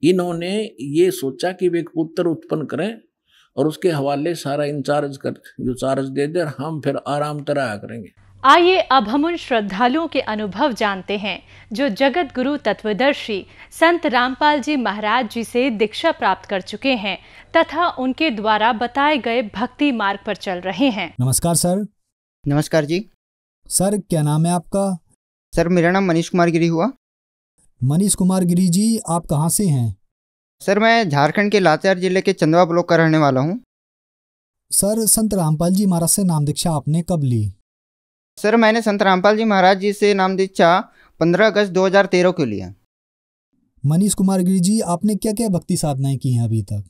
A: इन्होंने ये सोचा कि वे एक पुत्र उत्पन्न करें और उसके हवाले सारा इंचार्ज कर जो चार्ज दे दे हम फिर आराम तराया करेंगे
C: आइए अब हम उन श्रद्धालुओं के अनुभव जानते हैं जो जगत गुरु तत्वदर्शी संत रामपाल जी महाराज जी से दीक्षा प्राप्त कर चुके हैं तथा उनके द्वारा बताए गए भक्ति मार्ग पर चल रहे हैं
B: नमस्कार सर
C: नमस्कार जी सर क्या नाम है आपका सर मेरा नाम मनीष कुमार गिरी हुआ
B: मनीष कुमार गिरी जी आप कहाँ से हैं सर मैं झारखंड के लातेहार जिले के चंदवा ब्लॉक का रहने वाला हूँ सर संत रामपाल जी महाराज से नाम दीक्षा आपने कब ली
C: सर मैंने संत रामपाल जी महाराज जी से नाम दीक्षा पंद्रह अगस्त 2013 को लिया
B: मनीष कुमार गिरी जी आपने क्या क्या भक्ति साधनाएं की हैं अभी तक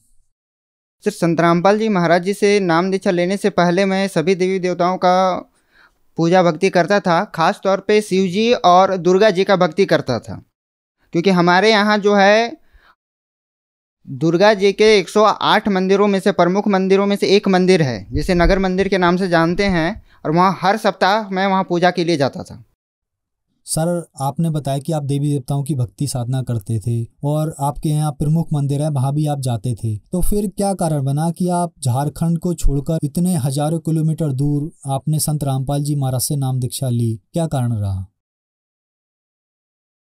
C: सर संत रामपाल जी महाराज जी से नाम दीक्षा लेने से पहले मैं सभी देवी देवताओं का पूजा भक्ति करता था खास तौर पे शिव जी और दुर्गा जी का भक्ति करता था क्योंकि हमारे यहाँ जो है दुर्गा जी के 108 मंदिरों में से प्रमुख मंदिरों में से एक मंदिर है जिसे नगर मंदिर के नाम से जानते हैं और वहाँ हर सप्ताह मैं वहाँ पूजा के लिए जाता था
B: सर आपने बताया कि आप देवी देवताओं की भक्ति साधना करते थे और आपके यहाँ प्रमुख मंदिर है वहाँ भी आप जाते थे तो फिर क्या कारण बना कि आप झारखंड को छोड़कर इतने हजारों किलोमीटर दूर आपने संत रामपाल जी महाराज से नाम दीक्षा ली क्या कारण रहा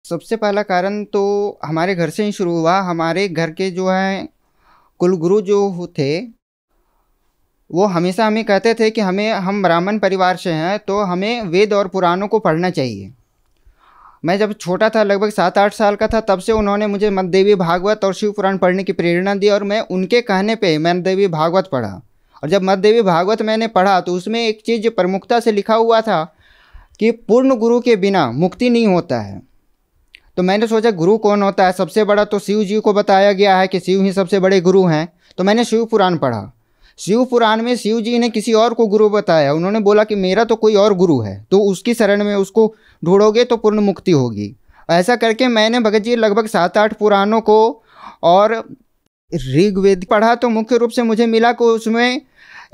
B: सबसे पहला
C: कारण तो हमारे घर से ही शुरू हुआ हमारे घर के जो हैं कुलगुरु जो थे वो हमेशा हमें कहते थे कि हमें हम ब्राह्मण परिवार से हैं तो हमें वेद और पुराणों को पढ़ना चाहिए मैं जब छोटा था लगभग सात आठ साल का था तब से उन्होंने मुझे मत भागवत और शिव पुराण पढ़ने की प्रेरणा दी और मैं उनके कहने पे मैं देवी भागवत पढ़ा और जब मत देवी भागवत मैंने पढ़ा तो उसमें एक चीज़ प्रमुखता से लिखा हुआ था कि पूर्ण गुरु के बिना मुक्ति नहीं होता है तो मैंने सोचा गुरु कौन होता है सबसे बड़ा तो शिव जी को बताया गया है कि शिव ही सबसे बड़े गुरु हैं तो मैंने शिव पुराण पढ़ा शिव पुराण में शिव जी ने किसी और को गुरु बताया उन्होंने बोला कि मेरा तो कोई और गुरु है तो उसकी शरण में उसको ढूंढोगे तो पूर्ण मुक्ति होगी ऐसा करके मैंने भगत जी लगभग सात आठ पुराणों को और ऋग्वेद पढ़ा तो मुख्य रूप से मुझे मिला कि उसमें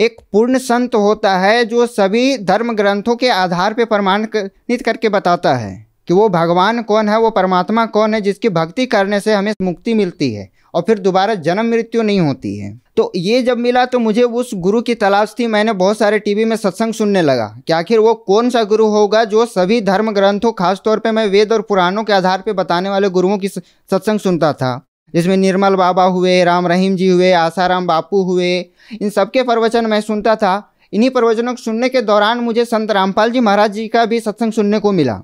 C: एक पूर्ण संत होता है जो सभी धर्म ग्रंथों के आधार पर प्रमाणित करके बताता है कि वो भगवान कौन है वो परमात्मा कौन है जिसकी भक्ति करने से हमें मुक्ति मिलती है और फिर दोबारा जन्म मृत्यु नहीं होती है तो ये जब मिला तो मुझे उस गुरु की तलाश थी मैंने बहुत सारे टीवी में सत्संग सुनने लगा कि आखिर वो कौन सा गुरु होगा जो सभी धर्म ग्रंथों खासतौर पर मैं वेद और पुराणों के आधार पर बताने वाले गुरुओं की सत्संग सुनता था जिसमें निर्मल बाबा हुए राम रहीम जी हुए आसाराम बापू हुए इन सबके प्रवचन मैं सुनता था इन्हीं प्रवचनों को सुनने के दौरान मुझे संत रामपाल जी महाराज जी का भी सत्संग सुनने को मिला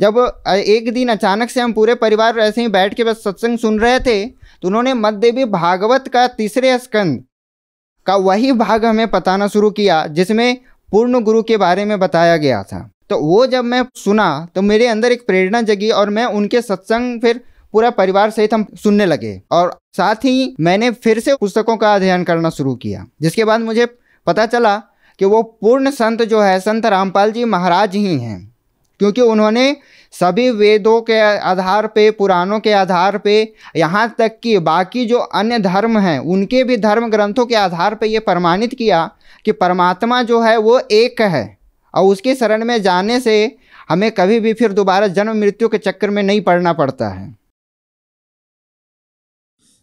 C: जब एक दिन अचानक से हम पूरे परिवार ऐसे ही बैठ के बस सत्संग सुन रहे थे तो उन्होंने मध्य भागवत का तीसरे स्कंद का वही भाग हमें बताना शुरू किया जिसमें पूर्ण गुरु के बारे में बताया गया था तो वो जब मैं सुना तो मेरे अंदर एक प्रेरणा जगी और मैं उनके सत्संग फिर पूरा परिवार सहित हम सुनने लगे और साथ ही मैंने फिर से पुस्तकों का अध्ययन करना शुरू किया जिसके बाद मुझे पता चला कि वो पूर्ण संत जो है संत रामपाल जी महाराज ही हैं क्योंकि उन्होंने सभी वेदों के आधार पे पुराणों के आधार पे यहाँ तक कि बाकी जो अन्य धर्म हैं उनके भी धर्म ग्रंथों के आधार पे ये प्रमाणित किया कि परमात्मा जो है वो एक है और उसके शरण में जाने से हमें कभी भी फिर दोबारा जन्म मृत्यु के चक्कर में नहीं पड़ना पड़ता
B: है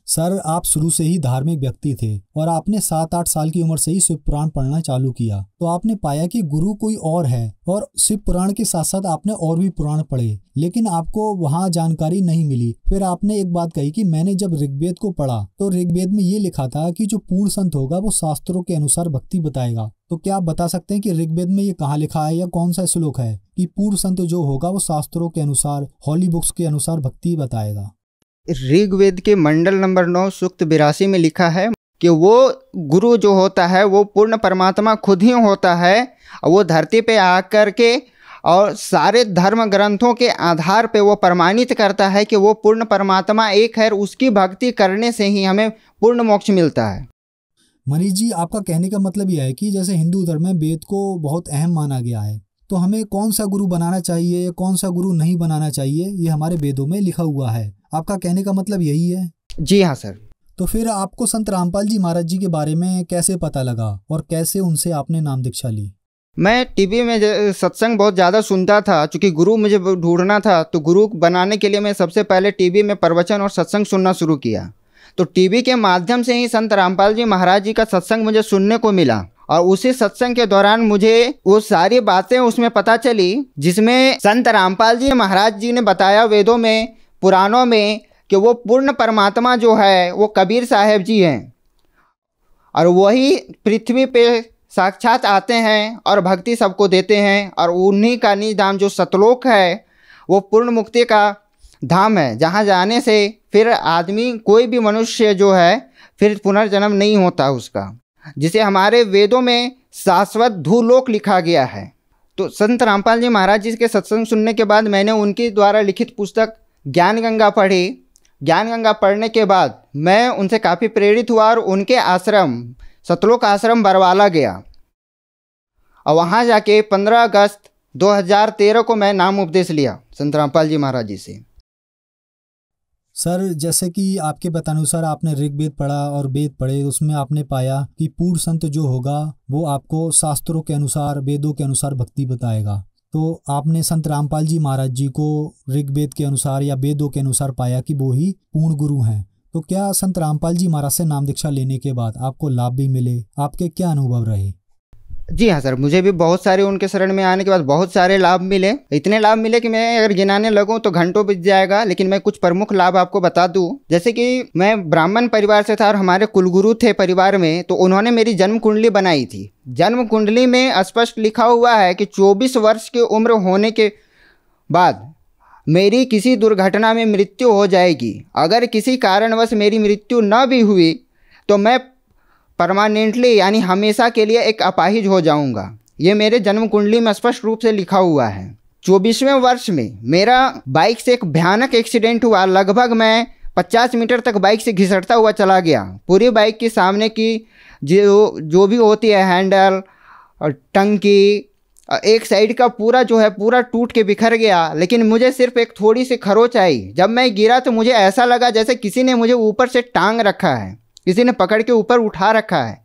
B: सर आप शुरू से ही धार्मिक व्यक्ति थे और आपने सात आठ साल की उम्र से ही शिव पुराण पढ़ना चालू किया तो आपने पाया कि गुरु कोई और है और शिव पुराण के साथ साथ आपने और भी पुराण पढ़े लेकिन आपको वहाँ जानकारी नहीं मिली फिर आपने एक बात कही कि मैंने जब ऋग्वेद को पढ़ा तो ऋग्वेद में ये लिखा था कि जो पूर्ण संत होगा वो शास्त्रों के अनुसार भक्ति बताएगा तो क्या आप बता सकते हैं कि ऋग्वेद में ये कहाँ लिखा है या कौन सा श्लोक है कि पूर्ण संत जो होगा वो शास्त्रों के अनुसार हॉली बुक्स के अनुसार भक्ति बताएगा
C: ऋग्वेद के मंडल नंबर नौ सूक्त बिरासी में लिखा है कि वो गुरु जो होता है वो पूर्ण परमात्मा खुद ही होता है और वो धरती पे आकर के और सारे धर्म ग्रंथों के आधार पे वो प्रमाणित करता है कि वो पूर्ण परमात्मा एक है उसकी भक्ति करने से ही हमें पूर्ण मोक्ष मिलता है
B: मनीष जी आपका कहने का मतलब यह है कि जैसे हिंदू धर्म में वेद को बहुत अहम माना गया है तो हमें कौन सा गुरु बनाना चाहिए कौन सा गुरु नहीं बनाना चाहिए ये हमारे वेदों में लिखा हुआ है आपका कहने का मतलब यही है जी हाँ सर तो फिर आपको संत रामपाल जी महाराज जी के बारे में कैसे पता लगा और कैसे उनसे आपने नाम दीक्षा ली मैं टीवी
C: में सत्संग बहुत ज़्यादा सुनता था क्योंकि गुरु मुझे ढूंढना था तो गुरु बनाने के लिए मैं सबसे पहले टीवी में प्रवचन और सत्संग सुनना शुरू किया तो टीवी के माध्यम से ही संत रामपाल जी महाराज जी का सत्संग मुझे सुनने को मिला और उसी सत्संग के दौरान मुझे वो सारी बातें उसमें पता चली जिसमें संत रामपाल जी महाराज जी ने बताया वेदों में पुराणों में कि वो पूर्ण परमात्मा जो है वो कबीर साहेब जी हैं और वही पृथ्वी पे साक्षात आते हैं और भक्ति सबको देते हैं और उन्हीं का निज धाम जो सतलोक है वो पूर्ण मुक्ति का धाम है जहाँ जाने से फिर आदमी कोई भी मनुष्य जो है फिर पुनर्जन्म नहीं होता उसका जिसे हमारे वेदों में शाश्वत धूलोक लिखा गया है तो संत रामपाल जी महाराज जी के सत्संग सुनने के बाद मैंने उनके द्वारा लिखित पुस्तक ज्ञान गंगा पढ़ी ज्ञान गंगा पढ़ने के बाद मैं उनसे काफ़ी प्रेरित हुआ और उनके आश्रम सतलोक आश्रम बरवाला गया और वहाँ जाके 15 अगस्त 2013 को मैं नाम उपदेश लिया संत रामपाल जी महाराज जी से
B: सर जैसे कि आपके बतानुसार आपने ऋग्वेद पढ़ा और वेद पढ़े उसमें आपने पाया कि पूर्व संत जो होगा वो आपको शास्त्रों के अनुसार वेदों के अनुसार भक्ति बताएगा तो आपने संत रामपाल जी महाराज जी को ऋग्वेद के अनुसार या वेदों के अनुसार पाया कि वो ही पूर्ण गुरु हैं तो क्या संत रामपाल जी महाराज से नाम दीक्षा लेने के बाद आपको लाभ भी मिले आपके क्या अनुभव रहे
C: जी हाँ सर मुझे भी बहुत सारे उनके शरण में आने के बाद बहुत सारे लाभ मिले इतने लाभ मिले कि मैं अगर गिनाने लगूँ तो घंटों बीत जाएगा लेकिन मैं कुछ प्रमुख लाभ आपको बता दूँ जैसे कि मैं ब्राह्मण परिवार से था और हमारे कुलगुरु थे परिवार में तो उन्होंने मेरी जन्म कुंडली बनाई थी जन्म कुंडली में स्पष्ट लिखा हुआ है कि चौबीस वर्ष की उम्र होने के बाद मेरी किसी दुर्घटना में मृत्यु हो जाएगी अगर किसी कारणवश मेरी मृत्यु न भी हुई तो मैं परमानेंटली यानी हमेशा के लिए एक अपाहिज हो जाऊंगा ये मेरे जन्म कुंडली में स्पष्ट रूप से लिखा हुआ है चौबीसवें वर्ष में मेरा बाइक से एक भयानक एक्सीडेंट हुआ लगभग मैं 50 मीटर तक बाइक से घिसटता हुआ चला गया पूरी बाइक के सामने की जो जो भी होती है हैंडल टंकी एक साइड का पूरा जो है पूरा टूट के बिखर गया लेकिन मुझे सिर्फ एक थोड़ी सी खरोच आई जब मैं गिरा तो मुझे ऐसा लगा जैसे किसी ने मुझे ऊपर से टांग रखा है किसी ने पकड़ के ऊपर उठा रखा है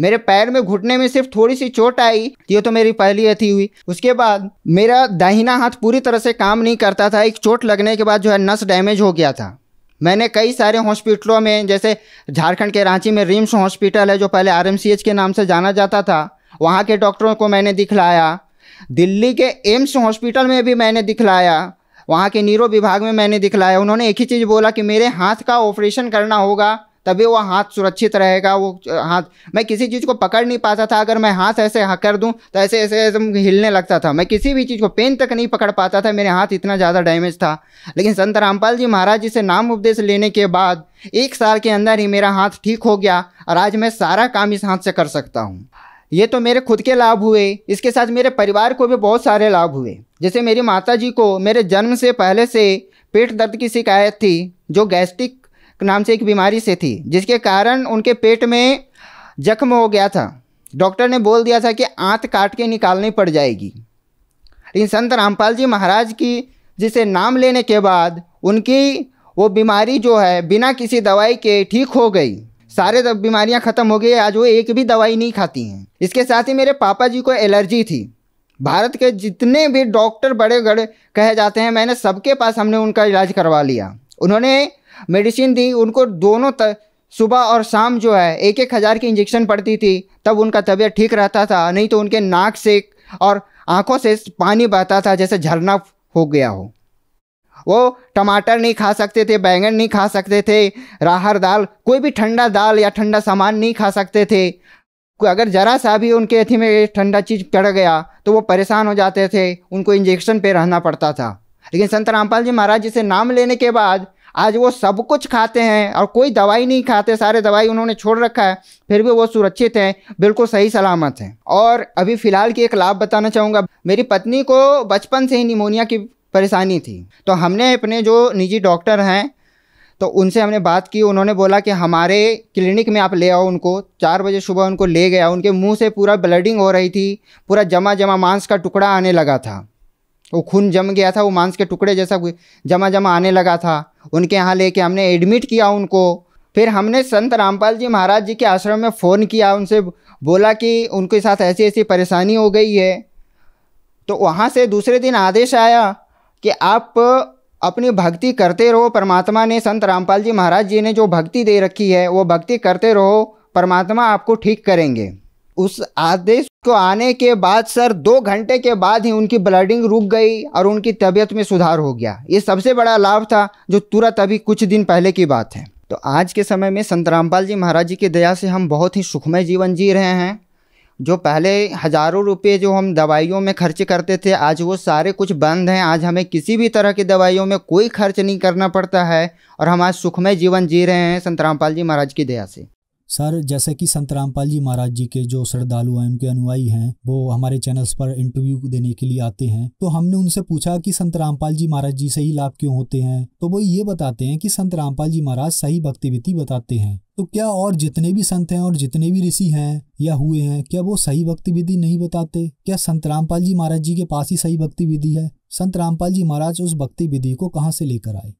C: मेरे पैर में घुटने में सिर्फ थोड़ी सी चोट आई ये तो मेरी पहली अथी हुई उसके बाद मेरा दाहिना हाथ पूरी तरह से काम नहीं करता था एक चोट लगने के बाद जो है नस डैमेज हो गया था मैंने कई सारे हॉस्पिटलों में जैसे झारखंड के रांची में रिम्स हॉस्पिटल है जो पहले आर के नाम से जाना जाता था वहाँ के डॉक्टरों को मैंने दिखलाया दिल्ली के एम्स हॉस्पिटल में भी मैंने दिखलाया वहाँ के नीरो विभाग में मैंने दिखलाया उन्होंने एक ही चीज़ बोला कि मेरे हाथ का ऑपरेशन करना होगा तभी वो हाथ सुरक्षित रहेगा वो हाथ मैं किसी चीज़ को पकड़ नहीं पाता था अगर मैं हाथ ऐसे हाँ कर दूँ तो ऐसे ऐसे ऐसे हिलने लगता था मैं किसी भी चीज़ को पेन तक नहीं पकड़ पाता था मेरे हाथ इतना ज़्यादा डैमेज था लेकिन संत रामपाल जी महाराज जी से नाम उपदेश लेने के बाद एक साल के अंदर ही मेरा हाथ ठीक हो गया और आज मैं सारा काम इस हाथ से कर सकता हूँ ये तो मेरे खुद के लाभ हुए इसके साथ मेरे परिवार को भी बहुत सारे लाभ हुए जैसे मेरी माता जी को मेरे जन्म से पहले से पेट दर्द की शिकायत थी जो गैस्ट्रिक नाम से एक बीमारी से थी जिसके कारण उनके पेट में जख्म हो गया था डॉक्टर ने बोल दिया था कि आंत काट के निकालनी पड़ जाएगी लेकिन संत रामपाल जी महाराज की जिसे नाम लेने के बाद उनकी वो बीमारी जो है बिना किसी दवाई के ठीक हो गई सारे बीमारियां ख़त्म हो गई आज वो एक भी दवाई नहीं खाती हैं इसके साथ ही मेरे पापा जी को एलर्जी थी भारत के जितने भी डॉक्टर बड़े गढ़ कहे जाते हैं मैंने सबके पास हमने उनका इलाज करवा लिया उन्होंने मेडिसिन दी उनको दोनों सुबह और शाम जो है एक एक हज़ार की इंजेक्शन पड़ती थी तब उनका तबीयत ठीक रहता था नहीं तो उनके नाक से और आँखों से पानी बहता था जैसे झरना हो गया हो वो टमाटर नहीं खा सकते थे बैंगन नहीं खा सकते थे राहर दाल कोई भी ठंडा दाल या ठंडा सामान नहीं खा सकते थे अगर ज़रा सा भी उनके अथी में ठंडा चीज़ चढ़ गया तो वो परेशान हो जाते थे उनको इंजेक्शन पे रहना पड़ता था लेकिन संत रामपाल जी महाराज जी से नाम लेने के बाद आज वो सब कुछ खाते हैं और कोई दवाई नहीं खाते सारे दवाई उन्होंने छोड़ रखा है फिर भी वो सुरक्षित हैं बिल्कुल सही सलामत हैं और अभी फ़िलहाल की एक लाभ बताना चाहूँगा मेरी पत्नी को बचपन से ही निमोनिया की परेशानी थी तो हमने अपने जो निजी डॉक्टर हैं तो उनसे हमने बात की उन्होंने बोला कि हमारे क्लिनिक में आप ले आओ उनको चार बजे सुबह उनको ले गया उनके मुंह से पूरा ब्लडिंग हो रही थी पूरा जमा जमा मांस का टुकड़ा आने लगा था वो खून जम गया था वो मांस के टुकड़े जैसा जमा जमा आने लगा था उनके यहाँ लेके हमने एडमिट किया उनको फिर हमने संत रामपाल जी महाराज जी के आश्रम में फ़ोन किया उनसे बोला कि उनके साथ ऐसी ऐसी परेशानी हो गई है तो वहाँ से दूसरे दिन आदेश आया कि आप अपनी भक्ति करते रहो परमात्मा ने संत रामपाल जी महाराज जी ने जो भक्ति दे रखी है वो भक्ति करते रहो परमात्मा आपको ठीक करेंगे उस आदेश को आने के बाद सर दो घंटे के बाद ही उनकी ब्लडिंग रुक गई और उनकी तबीयत में सुधार हो गया ये सबसे बड़ा लाभ था जो तुरंत अभी कुछ दिन पहले की बात है तो आज के समय में संत रामपाल जी महाराज जी की दया से हम बहुत ही सुखमय जीवन जी रहे हैं जो पहले हज़ारों रुपये जो हम दवाइयों में खर्च करते थे आज वो सारे कुछ बंद हैं आज हमें किसी भी तरह की दवाइयों में कोई खर्च नहीं करना पड़ता है और हम आज सुखमय जीवन जी रहे हैं संत रामपाल जी महाराज की दया से
B: सर जैसे कि संत रामपाल जी महाराज जी के जो श्रद्धालु हैं उनके अनुयायी हैं वो हमारे चैनल्स पर इंटरव्यू देने के लिए आते हैं तो हमने उनसे पूछा कि संत रामपाल जी महाराज जी सही लाभ क्यों होते हैं तो वो ये बताते हैं कि संत रामपाल जी महाराज सही भक्तिविधि बताते हैं तो क्या और जितने भी संत हैं और जितने भी ऋषि हैं या हुए हैं क्या वो सही भक्ति विधि नहीं बताते क्या संत रामपाल जी महाराज जी के पास ही सही भक्ति विधि है संत रामपाल जी महाराज उस भक्ति विधि को कहाँ से लेकर आए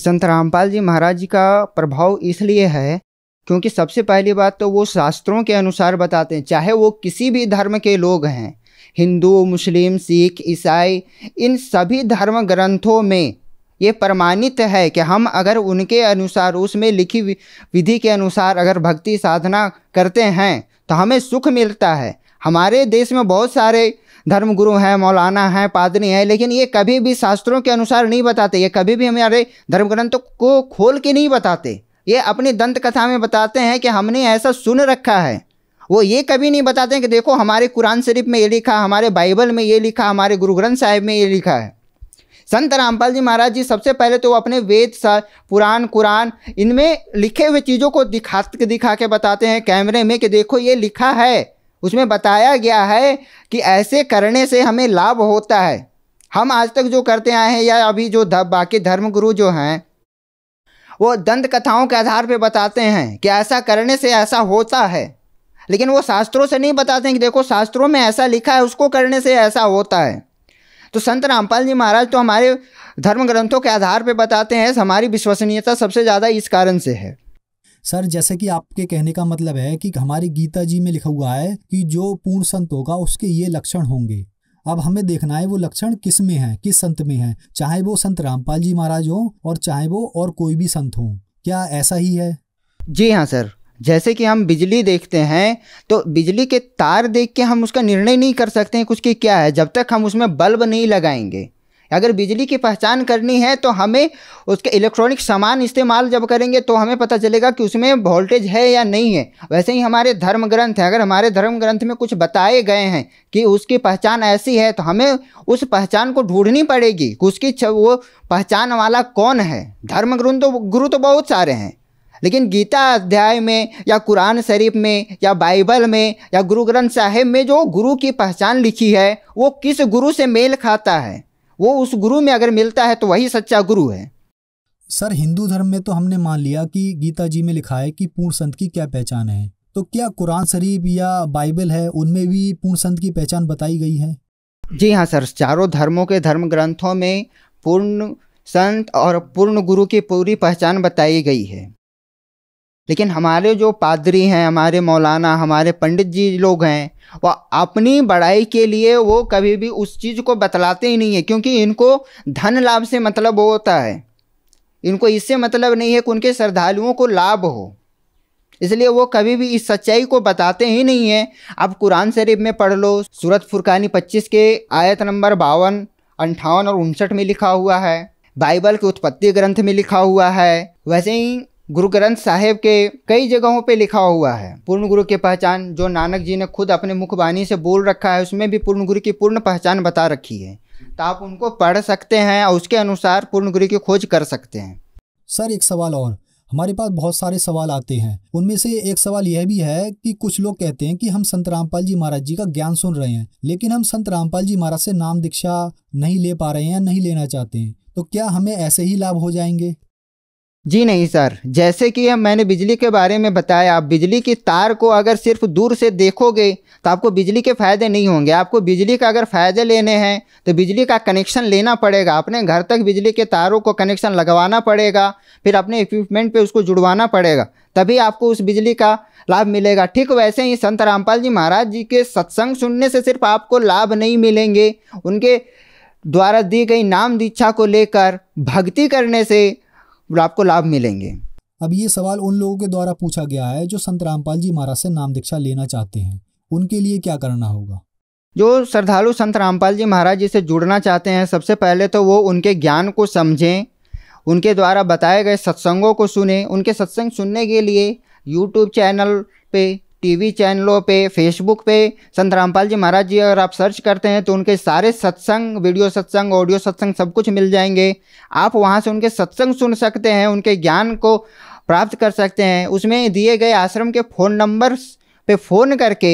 B: संत
C: रामपाल जी महाराज जी का प्रभाव इसलिए है क्योंकि सबसे पहली बात तो वो शास्त्रों के अनुसार बताते हैं चाहे वो किसी भी धर्म के लोग हैं हिंदू मुस्लिम सिख ईसाई इन सभी धर्म ग्रंथों में ये प्रमाणित है कि हम अगर उनके अनुसार उसमें लिखी विधि के अनुसार अगर भक्ति साधना करते हैं तो हमें सुख मिलता है हमारे देश में बहुत सारे धर्मगुरु हैं मौलाना हैं पादरी हैं लेकिन ये कभी भी शास्त्रों के अनुसार नहीं बताते ये कभी भी हमारे धर्म को खोल के नहीं बताते ये अपनी दंत कथा में बताते हैं कि हमने ऐसा सुन रखा है वो ये कभी नहीं बताते कि देखो हमारे कुरान शरीफ में ये लिखा हमारे बाइबल में ये लिखा हमारे गुरु ग्रंथ साहिब में ये लिखा है संत रामपाल जी महाराज जी सबसे पहले तो वो अपने वेद पुराण कुरान इनमें लिखे हुए चीज़ों को दिखा दिखा के बताते हैं कैमरे में कि देखो ये लिखा है उसमें बताया गया है कि ऐसे करने से हमें लाभ होता है हम आज तक जो करते आए हैं या अभी जो बाकी धर्मगुरु जो हैं वो दंत कथाओं के आधार पर बताते हैं कि ऐसा करने से ऐसा होता है लेकिन वो शास्त्रों से नहीं बताते हैं कि देखो शास्त्रों में ऐसा लिखा है उसको करने से ऐसा होता है तो संत रामपाल जी महाराज तो हमारे धर्म ग्रंथों के आधार पर बताते हैं
B: हमारी विश्वसनीयता सबसे ज़्यादा इस कारण से है सर जैसे कि आपके कहने का मतलब है कि हमारी गीता जी में लिखा हुआ है कि जो पूर्ण संत होगा उसके ये लक्षण होंगे अब हमें देखना है वो लक्षण किस में है किस संत में है चाहे वो संत रामपाल जी महाराज हो और चाहे वो और कोई भी संत हो क्या ऐसा ही है
C: जी हाँ सर जैसे कि हम बिजली देखते हैं तो बिजली के तार देख के हम उसका निर्णय नहीं कर सकते हैं कुछ कि क्या है जब तक हम उसमें बल्ब नहीं लगाएंगे अगर बिजली की पहचान करनी है तो हमें उसके इलेक्ट्रॉनिक सामान इस्तेमाल जब करेंगे तो हमें पता चलेगा कि उसमें वोल्टेज है या नहीं है वैसे ही हमारे धर्म ग्रंथ हैं अगर हमारे धर्म ग्रंथ में कुछ बताए गए हैं कि उसकी पहचान ऐसी है तो हमें उस पहचान को ढूंढनी पड़ेगी उसकी वो पहचान वाला कौन है धर्म ग्रंथ तो गुरु तो बहुत सारे हैं लेकिन गीता अध्याय में या कुरान शरीफ में या बाइबल में या गुरु ग्रंथ साहिब में जो गुरु की पहचान लिखी है वो किस गुरु से मेल खाता है वो उस गुरु में अगर मिलता है तो वही सच्चा गुरु है
B: सर हिंदू धर्म में तो हमने मान लिया कि गीता जी में लिखा है कि पूर्ण संत की क्या पहचान है तो क्या कुरान शरीफ या बाइबल है उनमें भी पूर्ण संत की पहचान बताई गई है
C: जी हाँ सर चारों धर्मों के धर्म ग्रंथों में पूर्ण संत और पूर्ण गुरु की पूरी पहचान बताई गई है लेकिन हमारे जो पादरी हैं हमारे मौलाना हमारे पंडित जी लोग हैं वो अपनी बड़ाई के लिए वो कभी भी उस चीज़ को बतलाते ही नहीं है क्योंकि इनको धन लाभ से मतलब वो होता है इनको इससे मतलब नहीं है कि उनके श्रद्धालुओं को लाभ हो इसलिए वो कभी भी इस सच्चाई को बताते ही नहीं हैं अब कुरान शरीफ में पढ़ लो सूरत फुरकानी 25 के आयत नंबर बावन अंठावन और उनसठ में लिखा हुआ है बाइबल के उत्पत्ति ग्रंथ में लिखा हुआ है वैसे ही गुरु ग्रंथ साहेब के कई जगहों पे लिखा हुआ है पूर्ण गुरु की पहचान जो नानक जी ने खुद अपने मुखबानी से बोल रखा है उसमें भी पूर्ण गुरु की पूर्ण पहचान बता रखी है तो आप उनको पढ़ सकते हैं और उसके अनुसार पूर्ण गुरु की खोज कर सकते हैं
B: सर एक सवाल और हमारे पास बहुत सारे सवाल आते हैं उनमें से एक सवाल यह भी है कि कुछ लोग कहते हैं कि हम संत रामपाल जी महाराज जी का ज्ञान सुन रहे हैं लेकिन हम संत रामपाल जी महाराज से नाम दीक्षा नहीं ले पा रहे हैं नहीं लेना चाहते हैं तो क्या हमें ऐसे ही लाभ हो जाएंगे जी नहीं सर जैसे कि हम मैंने बिजली के बारे में बताया आप बिजली की तार
C: को अगर सिर्फ दूर से देखोगे तो आपको बिजली के फ़ायदे नहीं होंगे आपको बिजली का अगर फ़ायदे लेने हैं तो बिजली का कनेक्शन लेना पड़ेगा अपने घर तक बिजली के तारों को कनेक्शन लगवाना पड़ेगा फिर अपने इक्विपमेंट पे उसको जुड़वाना पड़ेगा तभी आपको उस बिजली का लाभ मिलेगा ठीक वैसे ही संत रामपाल जी महाराज जी के सत्संग सुनने से सिर्फ आपको लाभ नहीं मिलेंगे उनके द्वारा दी गई नाम दीक्षा को लेकर भक्ति करने से
B: और आपको लाभ मिलेंगे अब ये सवाल उन लोगों के द्वारा पूछा गया है जो संत रामपाल जी महाराज से नाम दीक्षा लेना चाहते हैं उनके लिए क्या करना होगा जो श्रद्धालु संत रामपाल
C: जी महाराज जी से जुड़ना चाहते हैं सबसे पहले तो वो उनके ज्ञान को समझें उनके द्वारा बताए गए सत्संगों को सुने उनके सत्संग सुनने के लिए यूट्यूब चैनल पे टीवी चैनलों पे फेसबुक पे संत रामपाल जी महाराज जी अगर आप सर्च करते हैं तो उनके सारे सत्संग वीडियो सत्संग ऑडियो सत्संग सब कुछ मिल जाएंगे आप वहाँ से उनके सत्संग सुन सकते हैं उनके ज्ञान को प्राप्त कर सकते हैं उसमें दिए गए आश्रम के फ़ोन नंबर पे फ़ोन करके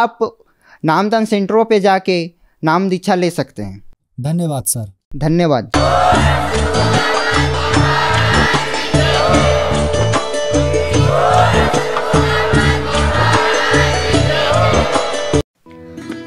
C: आप नामदान सेंटरों पे जाके नाम दीक्षा ले सकते हैं धन्यवाद सर धन्यवाद